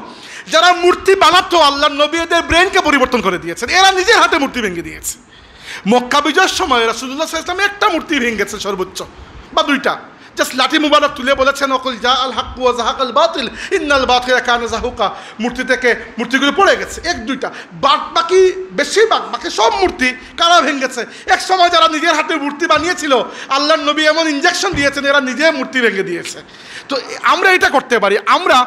যারা মূর্তি বানাতো আল্লাহ নবী এদের ব্রেনকে পরিবর্তন করে দিয়েছেন এরা নিজের হাতে মূর্তি ভেঙে দিয়েছে মক্কা বিজয়ের সময় রাসুল্লাহ ইসলাম একটা মূর্তি ভেঙে গেছে সর্বোচ্চ বা দুইটা জাস্ট লাঠি মুবারক তুলে বলেছেন অকল জা আল হাক্কু জাহাক আল বাতিল ইন্নাল বাতিল কানে জাহুকা মূর্তি থেকে মূর্তিগুলো পড়ে গেছে এক দুইটা বাদ বাকি বেশিরভাগ বাকি সব মূর্তি কারা ভেঙে গেছে এক সময় যারা নিজের হাতে মূর্তি বানিয়েছিল আল্লাহ নবী এমন ইঞ্জেকশন দিয়েছেন এরা নিজে মূর্তি ভেঙে দিয়েছে তো আমরা এটা করতে পারি আমরা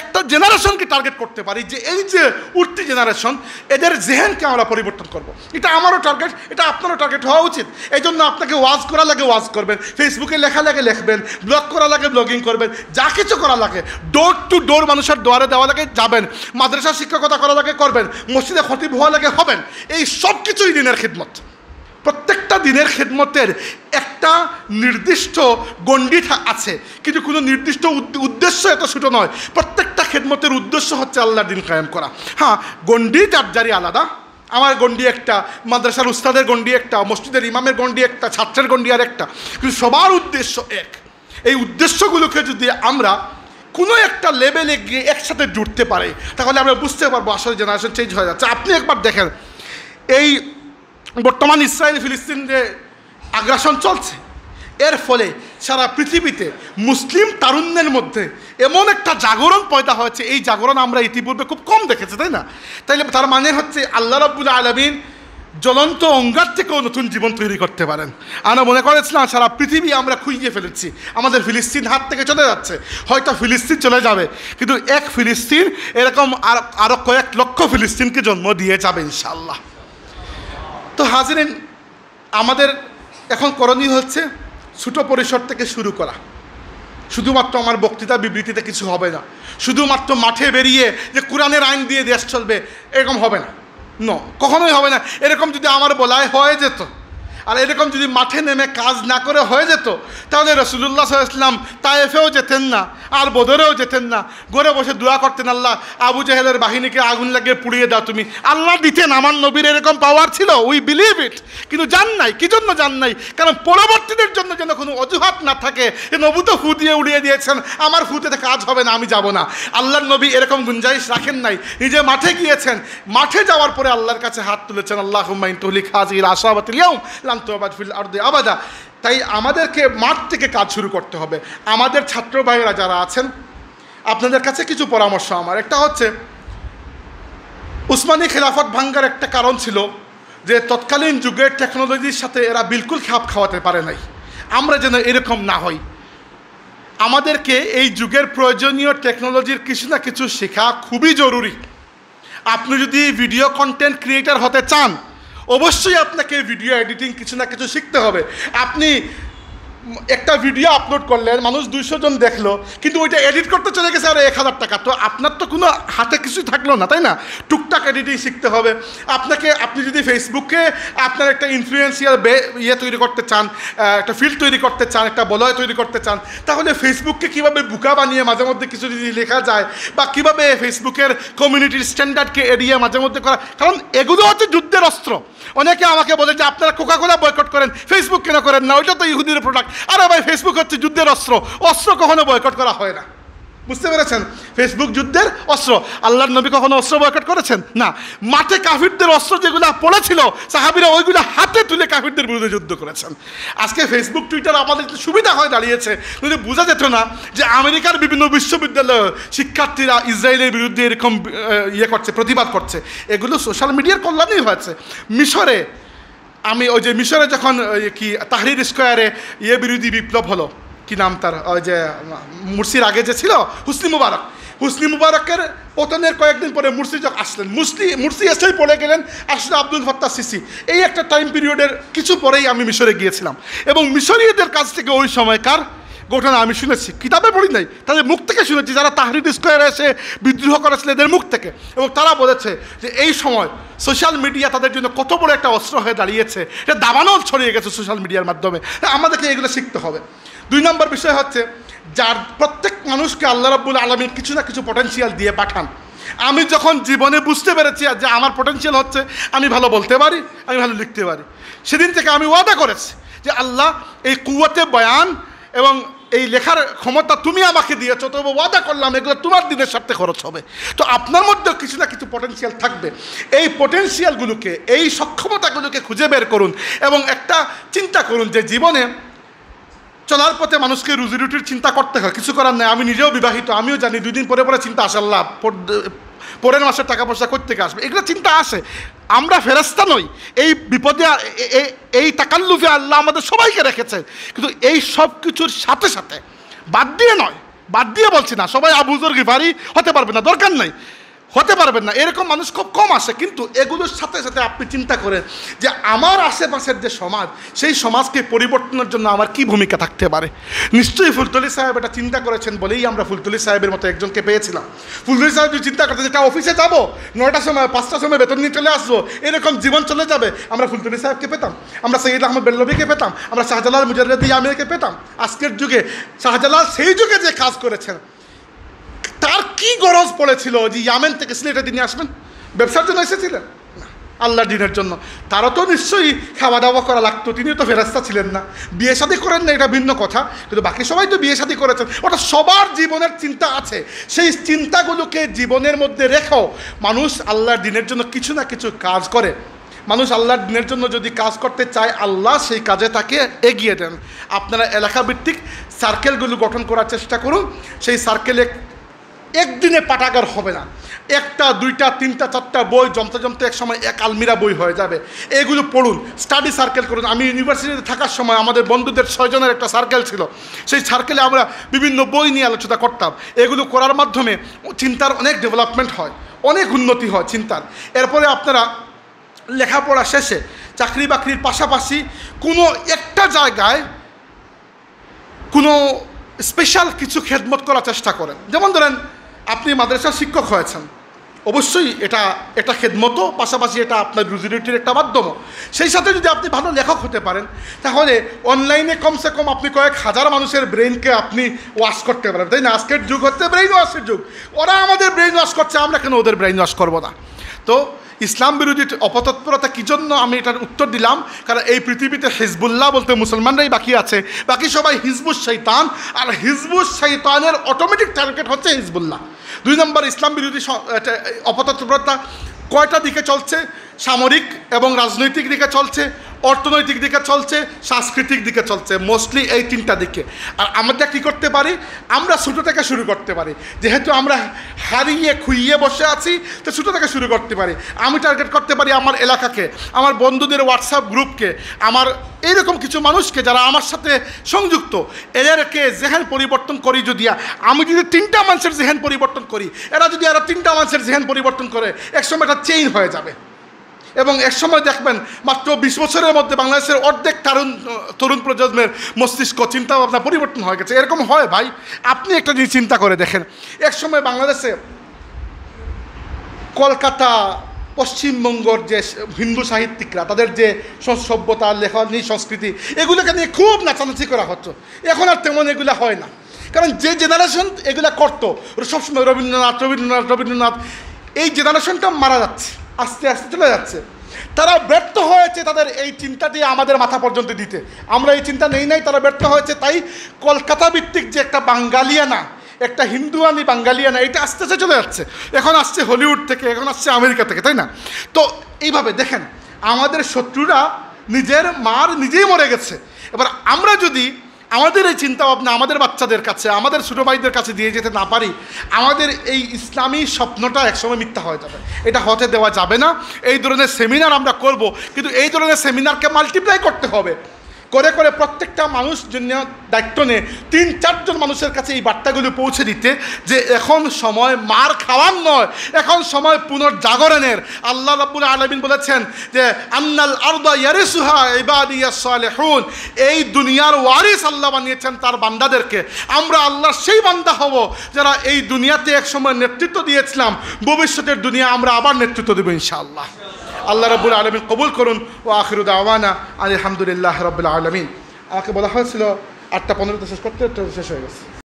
একটা জেনারেশনকে টার্গেট করতে পারি যে এই যে উঠতি জেনারেশন এদের জেহেনকে আমরা পরিবর্তন করব। এটা আমারও টার্গেট এটা আপনারও টার্গেট হওয়া উচিত এই জন্য আপনাকে ওয়াজ করা লাগে ওয়াজ করবেন ফেসবুকে লেখা লাগে লেখবেন ব্লগ করা লাগে ব্লগিং করবেন যা কিছু করা লাগে ডোর টু ডোর মানুষের দোয়ারে দেওয়া লাগে যাবেন মাদ্রাসা শিক্ষকতা করা লাগে করবেন মসজিদে খতিব হওয়া লাগে হবেন এই সব কিছুই দিনের খিদমত প্রত্যেকটা দিনের খেদমতের একটা নির্দিষ্ট গণ্ডি আছে কিন্তু কোনো নির্দিষ্ট উদ্দেশ্য এত ছোটো নয় প্রত্যেকটা খেদমতের উদ্দেশ্য হচ্ছে আল্লাহর দিন কায়েম করা হ্যাঁ গণ্ডি তার আলাদা আমার গণ্ডি একটা মাদ্রাসার উস্তাদের গণ্ডি একটা মসজিদের ইমামের গণ্ডি একটা ছাত্রের গণ্ডি আর একটা কিন্তু সবার উদ্দেশ্য এক এই উদ্দেশ্যগুলোকে যদি আমরা কোনো একটা লেভেলে গিয়ে একসাথে জুটতে পারে তাহলে আমরা বুঝতে পারবো আসলে জেনারেশন চেঞ্জ হয়ে যাচ্ছে আপনি একবার দেখেন এই বর্তমান ইসরায়েল ফিলিস্তিন যে আগ্রাসন চলছে এর ফলে সারা পৃথিবীতে মুসলিম তারুণ্যের মধ্যে এমন একটা জাগরণ পয়দা হয়েছে এই জাগরণ আমরা ইতিপূর্বে খুব কম দেখেছি তাই না তাইলে তার মানে হচ্ছে আল্লাহ রব্বুল আলমিন জ্বলন্ত অঙ্গার থেকেও নতুন জীবন তৈরি করতে পারেন আমরা মনে করেছিলাম সারা পৃথিবী আমরা খুঁজিয়ে ফেলেছি আমাদের ফিলিস্তিন হাত থেকে চলে যাচ্ছে হয়তো ফিলিস্তিন চলে যাবে কিন্তু এক ফিলিস্তিন এরকম আর আরও কয়েক লক্ষ ফিলিস্তিনকে জন্ম দিয়ে যাবে ইনশাল্লাহ তো হাজিরিন আমাদের এখন করণীয় হচ্ছে ছোট পরিসর থেকে শুরু করা শুধুমাত্র আমার বক্তৃতা বিবৃতিতে কিছু হবে না শুধুমাত্র মাঠে বেরিয়ে যে কোরআনের আইন দিয়ে দেশ চলবে এরকম হবে না ন কখনোই হবে না এরকম যদি আমার বলায় হয়ে যেত আর এরকম যদি মাঠে নেমে কাজ না করে হয়ে যেত তাহলে রসুল্লাহ সাল্লাম তায়েফেও যেতেন না আর বদরেও যেতেন না গড়ে বসে দোয়া করতেন আল্লাহ আবু জাহেদের বাহিনীকে আগুন লাগিয়ে পুড়িয়ে দাও তুমি আল্লাহ দিতেন আমার নবীর এরকম পাওয়ার ছিল উই বিলিভ ইট কিন্তু জান নাই কি জন্য জান নাই কারণ পরবর্তীদের জন্য যেন কোনো অজুহাত না থাকে যে নবু তো হু দিয়ে উড়িয়ে দিয়েছেন আমার হুতে কাজ হবে না আমি যাব না আল্লাহর নবী এরকম গুঞ্জাইশ রাখেন নাই নিজে মাঠে গিয়েছেন মাঠে যাওয়ার পরে আল্লাহর কাছে হাত তুলেছেন আল্লাহ হুমাইন তহলি খাজির আশাবাতিলিয়াম আন্তঃবাদ ফিল আর আবাদা তাই আমাদেরকে মাঠ থেকে কাজ শুরু করতে হবে আমাদের ছাত্র ভাইয়েরা যারা আছেন আপনাদের কাছে কিছু পরামর্শ আমার একটা হচ্ছে উসমানী খেলাফত ভাঙ্গার একটা কারণ ছিল যে তৎকালীন যুগের টেকনোলজির সাথে এরা বিলকুল খাপ খাওয়াতে পারে নাই আমরা যেন এরকম না হই আমাদেরকে এই যুগের প্রয়োজনীয় টেকনোলজির কিছু না কিছু শেখা খুবই জরুরি আপনি যদি ভিডিও কন্টেন্ট ক্রিয়েটার হতে চান অবশ্যই আপনাকে ভিডিও এডিটিং কিছু না কিছু শিখতে হবে আপনি একটা ভিডিও আপলোড করলেন মানুষ দুইশো জন দেখলো কিন্তু ওইটা এডিট করতে চলে গেছে আর এক হাজার টাকা তো আপনার তো কোনো হাতে কিছুই থাকলো না তাই না টুকটাক এডিটিং শিখতে হবে আপনাকে আপনি যদি ফেসবুকে আপনার একটা ইনফ্লুয়েন্সিয়াল ইয়ে তৈরি করতে চান একটা ফিল্ড তৈরি করতে চান একটা বলয় তৈরি করতে চান তাহলে ফেসবুককে কীভাবে বুকা বানিয়ে মাঝে মধ্যে কিছু যদি লেখা যায় বা কীভাবে ফেসবুকের কমিউনিটির স্ট্যান্ডার্ডকে এড়িয়ে মাঝে মধ্যে করা কারণ এগুলো হচ্ছে যুদ্ধের অস্ত্র অনেকে আমাকে বলে যে আপনারা কোকাকোলা বয়কট করেন ফেসবুক কেন করেন না ওইটা তো ইহুদির প্রোডাক্ট আর ভাই ফেসবুক হচ্ছে যুদ্ধের অস্ত্র অস্ত্র কখনো বয়কট করা হয় না বুঝতে পেরেছেন ফেসবুক যুদ্ধের অস্ত্র আল্লাহর নবী কখনো অস্ত্র বয়কট করেছেন না মাঠে কাফিরদের অস্ত্র যেগুলো পড়েছিল সাহাবিরা ওইগুলো হাতে তুলে কাফিরদের বিরুদ্ধে যুদ্ধ করেছেন আজকে ফেসবুক টুইটার আমাদের সুবিধা হয়ে দাঁড়িয়েছে যদি বোঝা যেত না যে আমেরিকার বিভিন্ন বিশ্ববিদ্যালয় শিক্ষার্থীরা ইসরায়েলের বিরুদ্ধে এরকম ইয়ে করছে প্রতিবাদ করছে এগুলো সোশ্যাল মিডিয়ার কল্যাণেই হয়েছে মিশরে আমি ওই যে মিশরে যখন কি তাহরির স্কোয়ারে ইয়ে বিরোধী বিপ্লব হলো কি নাম তার ওই যে মুর্শির আগে যে ছিল হুসনি মুবারক হুসনি মুবারকের পতনের কয়েকদিন পরে মুর্শি যখন আসলেন মুসলি মুর্শি এসেই পড়ে গেলেন আসলে আব্দুল ফত্তা সিসি এই একটা টাইম পিরিয়ডের কিছু পরেই আমি মিশরে গিয়েছিলাম এবং মিশরীয়দের কাছ থেকে ওই সময়কার ঘটনা আমি শুনেছি কিতাবে পড়ি নাই তাদের মুখ থেকে শুনেছি যারা তাহরির স্কোয়ারে এসে বিদ্রোহ করেছিল এদের মুখ থেকে এবং তারা বলেছে যে এই সময় সোশ্যাল মিডিয়া তাদের জন্য কত বড় একটা অস্ত্র হয়ে দাঁড়িয়েছে এটা দাবানল ছড়িয়ে গেছে সোশ্যাল মিডিয়ার মাধ্যমে আমাদেরকে এগুলো শিখতে হবে দুই নম্বর বিষয় হচ্ছে যার প্রত্যেক মানুষকে আল্লাহ রাবুল আলমী কিছু না কিছু পটেন্সিয়াল দিয়ে পাঠান আমি যখন জীবনে বুঝতে পেরেছি যে আমার পটেন্সিয়াল হচ্ছে আমি ভালো বলতে পারি আমি ভালো লিখতে পারি সেদিন থেকে আমি ওয়াদা করেছি যে আল্লাহ এই কুয়াতে বয়ান এবং এই লেখার ক্ষমতা তুমি আমাকে দিয়েছো তবু ওয়াদা করলাম এগুলো তোমার দিনের স্বার্থে খরচ হবে তো আপনার মধ্যেও কিছু না কিছু পটেন্সিয়াল থাকবে এই পটেন্সিয়ালগুলোকে এই সক্ষমতাগুলোকে খুঁজে বের করুন এবং একটা চিন্তা করুন যে জীবনে চলার পথে মানুষকে রুজি রুটির চিন্তা করতে হয় কিছু করার নেই আমি নিজেও বিবাহিত আমিও জানি দুই দিন পরে পরে চিন্তা আসে আল্লাহ পরের মাসের টাকা পয়সা করতে আসবে এগুলো চিন্তা আসে আমরা ফেরাস্তা নই এই বিপদে এই তাকাল্লুফে আল্লাহ আমাদের সবাইকে রেখেছে কিন্তু এই সব কিছুর সাথে সাথে বাদ দিয়ে নয় বাদ দিয়ে বলছি না সবাই আবুজর গিফারি হতে পারবে না দরকার নাই হতে পারবেন না এরকম মানুষ খুব কম আসে কিন্তু এগুলোর সাথে সাথে আপনি চিন্তা করেন যে আমার আশেপাশের যে সমাজ সেই সমাজকে পরিবর্তনের জন্য আমার কি ভূমিকা থাকতে পারে নিশ্চয়ই ফুলতলি সাহেব এটা চিন্তা করেছেন বলেই আমরা ফুলতলি সাহেবের মতো একজনকে পেয়েছিলাম ফুলতলি সাহেব যদি চিন্তা করতে যেটা অফিসে যাবো নয়টার সময় পাঁচটার সময় বেতন নিয়ে চলে আসবো এরকম জীবন চলে যাবে আমরা ফুলতলি সাহেবকে পেতাম আমরা সৈয়দ আহমদ বেল্লবীকে পেতাম আমরা শাহজালাল মুজারুদ্দিন আমিরকে পেতাম আজকের যুগে শাহজালাল সেই যুগে যে কাজ করেছেন কি গরজ পড়েছিল যে ইয়ামেন থেকে সিলেটে তিনি আসবেন ব্যবসার জন্য এসেছিলেন আল্লাহর দিনের জন্য তারও তো নিশ্চয়ই খাওয়া দাওয়া করা লাগতো তিনিও তো ফেরাস্তা ছিলেন না বিয়ে শাদী করেন না এটা ভিন্ন কথা কিন্তু বাকি সবাই তো বিয়ে শাদী করেছেন ওটা সবার জীবনের চিন্তা আছে সেই চিন্তাগুলোকে জীবনের মধ্যে রেখেও মানুষ আল্লাহর দিনের জন্য কিছু না কিছু কাজ করে মানুষ আল্লাহর দিনের জন্য যদি কাজ করতে চায় আল্লাহ সেই কাজে তাকে এগিয়ে দেন আপনারা এলাকাভিত্তিক সার্কেলগুলো গঠন করার চেষ্টা করুন সেই সার্কেলে একদিনে পাঠাগার হবে না একটা দুইটা তিনটা চারটা বই জমতে জমতে এক সময় এক আলমিরা বই হয়ে যাবে এগুলো পড়ুন স্টাডি সার্কেল করুন আমি ইউনিভার্সিটিতে থাকার সময় আমাদের বন্ধুদের ছয়জনের একটা সার্কেল ছিল সেই সার্কেলে আমরা বিভিন্ন বই নিয়ে আলোচনা করতাম এগুলো করার মাধ্যমে চিন্তার অনেক ডেভেলপমেন্ট হয় অনেক উন্নতি হয় চিন্তার এরপরে আপনারা লেখাপড়া শেষে চাকরি বাকরির পাশাপাশি কোনো একটা জায়গায় কোনো স্পেশাল কিছু খেদমত করার চেষ্টা করেন যেমন ধরেন আপনি মাদ্রাসার শিক্ষক হয়েছেন অবশ্যই এটা এটা খেদমতো পাশাপাশি এটা আপনার রুজি রুটির একটা মাধ্যমও সেই সাথে যদি আপনি ভালো লেখক হতে পারেন তাহলে অনলাইনে কমসে কম আপনি কয়েক হাজার মানুষের ব্রেনকে আপনি ওয়াশ করতে পারেন তাই না আজকের যুগ হচ্ছে ব্রেইন ওয়াশের যুগ ওরা আমাদের ব্রেইন ওয়াশ করছে আমরা কেন ওদের ব্রেইন ওয়াশ করবো না তো ইসলাম বিরোধী অপতৎপরতা কী জন্য আমি এটার উত্তর দিলাম কারণ এই পৃথিবীতে হিজবুল্লাহ বলতে মুসলমানরাই বাকি আছে বাকি সবাই হিজবুস শৈতান আর হিজবুস শৈতানের অটোমেটিক টার্গেট হচ্ছে হিজবুল্লাহ দুই নম্বর ইসলাম বিরোধী অপতৎপরতা কয়টা দিকে চলছে সামরিক এবং রাজনৈতিক দিকে চলছে অর্থনৈতিক দিকে চলছে সাংস্কৃতিক দিকে চলছে মোস্টলি এই তিনটা দিকে আর আমরা কী করতে পারি আমরা ছোটো থেকে শুরু করতে পারি যেহেতু আমরা হারিয়ে খুইয়ে বসে আছি তো ছোটো থেকে শুরু করতে পারি আমি টার্গেট করতে পারি আমার এলাকাকে আমার বন্ধুদের হোয়াটসঅ্যাপ গ্রুপকে আমার এইরকম কিছু মানুষকে যারা আমার সাথে সংযুক্ত এদেরকে জেহেন পরিবর্তন করি যদি আমি যদি তিনটা মানুষের জেহেন পরিবর্তন করি এরা যদি আরও তিনটা মানুষের জেহেন পরিবর্তন করে একসময় একটা চেইন হয়ে যাবে এবং একসময় দেখবেন মাত্র বিশ বছরের মধ্যে বাংলাদেশের অর্ধেক তরুণ তরুণ প্রজন্মের মস্তিষ্ক চিন্তা ভাবনা পরিবর্তন হয়ে গেছে এরকম হয় ভাই আপনি একটা জিনিস চিন্তা করে দেখেন একসময় বাংলাদেশে কলকাতা পশ্চিমবঙ্গর যে হিন্দু সাহিত্যিকরা তাদের যে সভ্যতা নিয়ে সংস্কৃতি এগুলোকে নিয়ে খুব নাচানাচি করা হতো এখন আর তেমন এগুলো হয় না কারণ যে জেনারেশন এগুলো করতো সবসময় রবীন্দ্রনাথ রবীন্দ্রনাথ রবীন্দ্রনাথ এই জেনারেশনটা মারা যাচ্ছে আস্তে আস্তে চলে যাচ্ছে তারা ব্যর্থ হয়েছে তাদের এই চিন্তা দিয়ে আমাদের মাথা পর্যন্ত দিতে আমরা এই চিন্তা নেই নাই তারা ব্যর্থ হয়েছে তাই কলকাতা ভিত্তিক যে একটা বাঙ্গালিয়ানা একটা হিন্দুয়ানি বাঙ্গালিয়ানা এটা আস্তে আস্তে চলে যাচ্ছে এখন আসছে হলিউড থেকে এখন আসছে আমেরিকা থেকে তাই না তো এইভাবে দেখেন আমাদের শত্রুরা নিজের মার নিজেই মরে গেছে এবার আমরা যদি আমাদের এই চিন্তা ভাবনা আমাদের বাচ্চাদের কাছে আমাদের ছোটো ভাইদের কাছে দিয়ে যেতে না পারি আমাদের এই ইসলামী স্বপ্নটা একসময় মিথ্যা হয়ে যাবে এটা হতে দেওয়া যাবে না এই ধরনের সেমিনার আমরা করব কিন্তু এই ধরনের সেমিনারকে মাল্টিপ্লাই করতে হবে করে করে প্রত্যেকটা মানুষ জন্য দায়িত্ব নে তিন চারজন মানুষের কাছে এই বার্তাগুলি পৌঁছে দিতে যে এখন সময় মার খাওয়ার নয় এখন সময় পুনর্জাগরণের আল্লাহ রাবুল আলমিন বলেছেন যে আন্নাল আরদা ইয়ারেসুহা ইবাদিয়া সালেহুন এই দুনিয়ার ওয়ারিস আল্লাহ বানিয়েছেন তার বান্দাদেরকে আমরা আল্লাহর সেই বান্দা হব যারা এই দুনিয়াতে এক সময় নেতৃত্ব দিয়েছিলাম ভবিষ্যতের দুনিয়া আমরা আবার নেতৃত্ব দেবো ইনশাআল্লাহ আল্লাহ রব্বুল আলমিন কবুল করুন ও আখিরুদ আওয়ানা আলহামদুলিল্লাহ রব্বুল আলমিন আমাকে বলা হয়েছিল আটটা পনেরোটা শেষ করতে শেষ হয়ে গেছে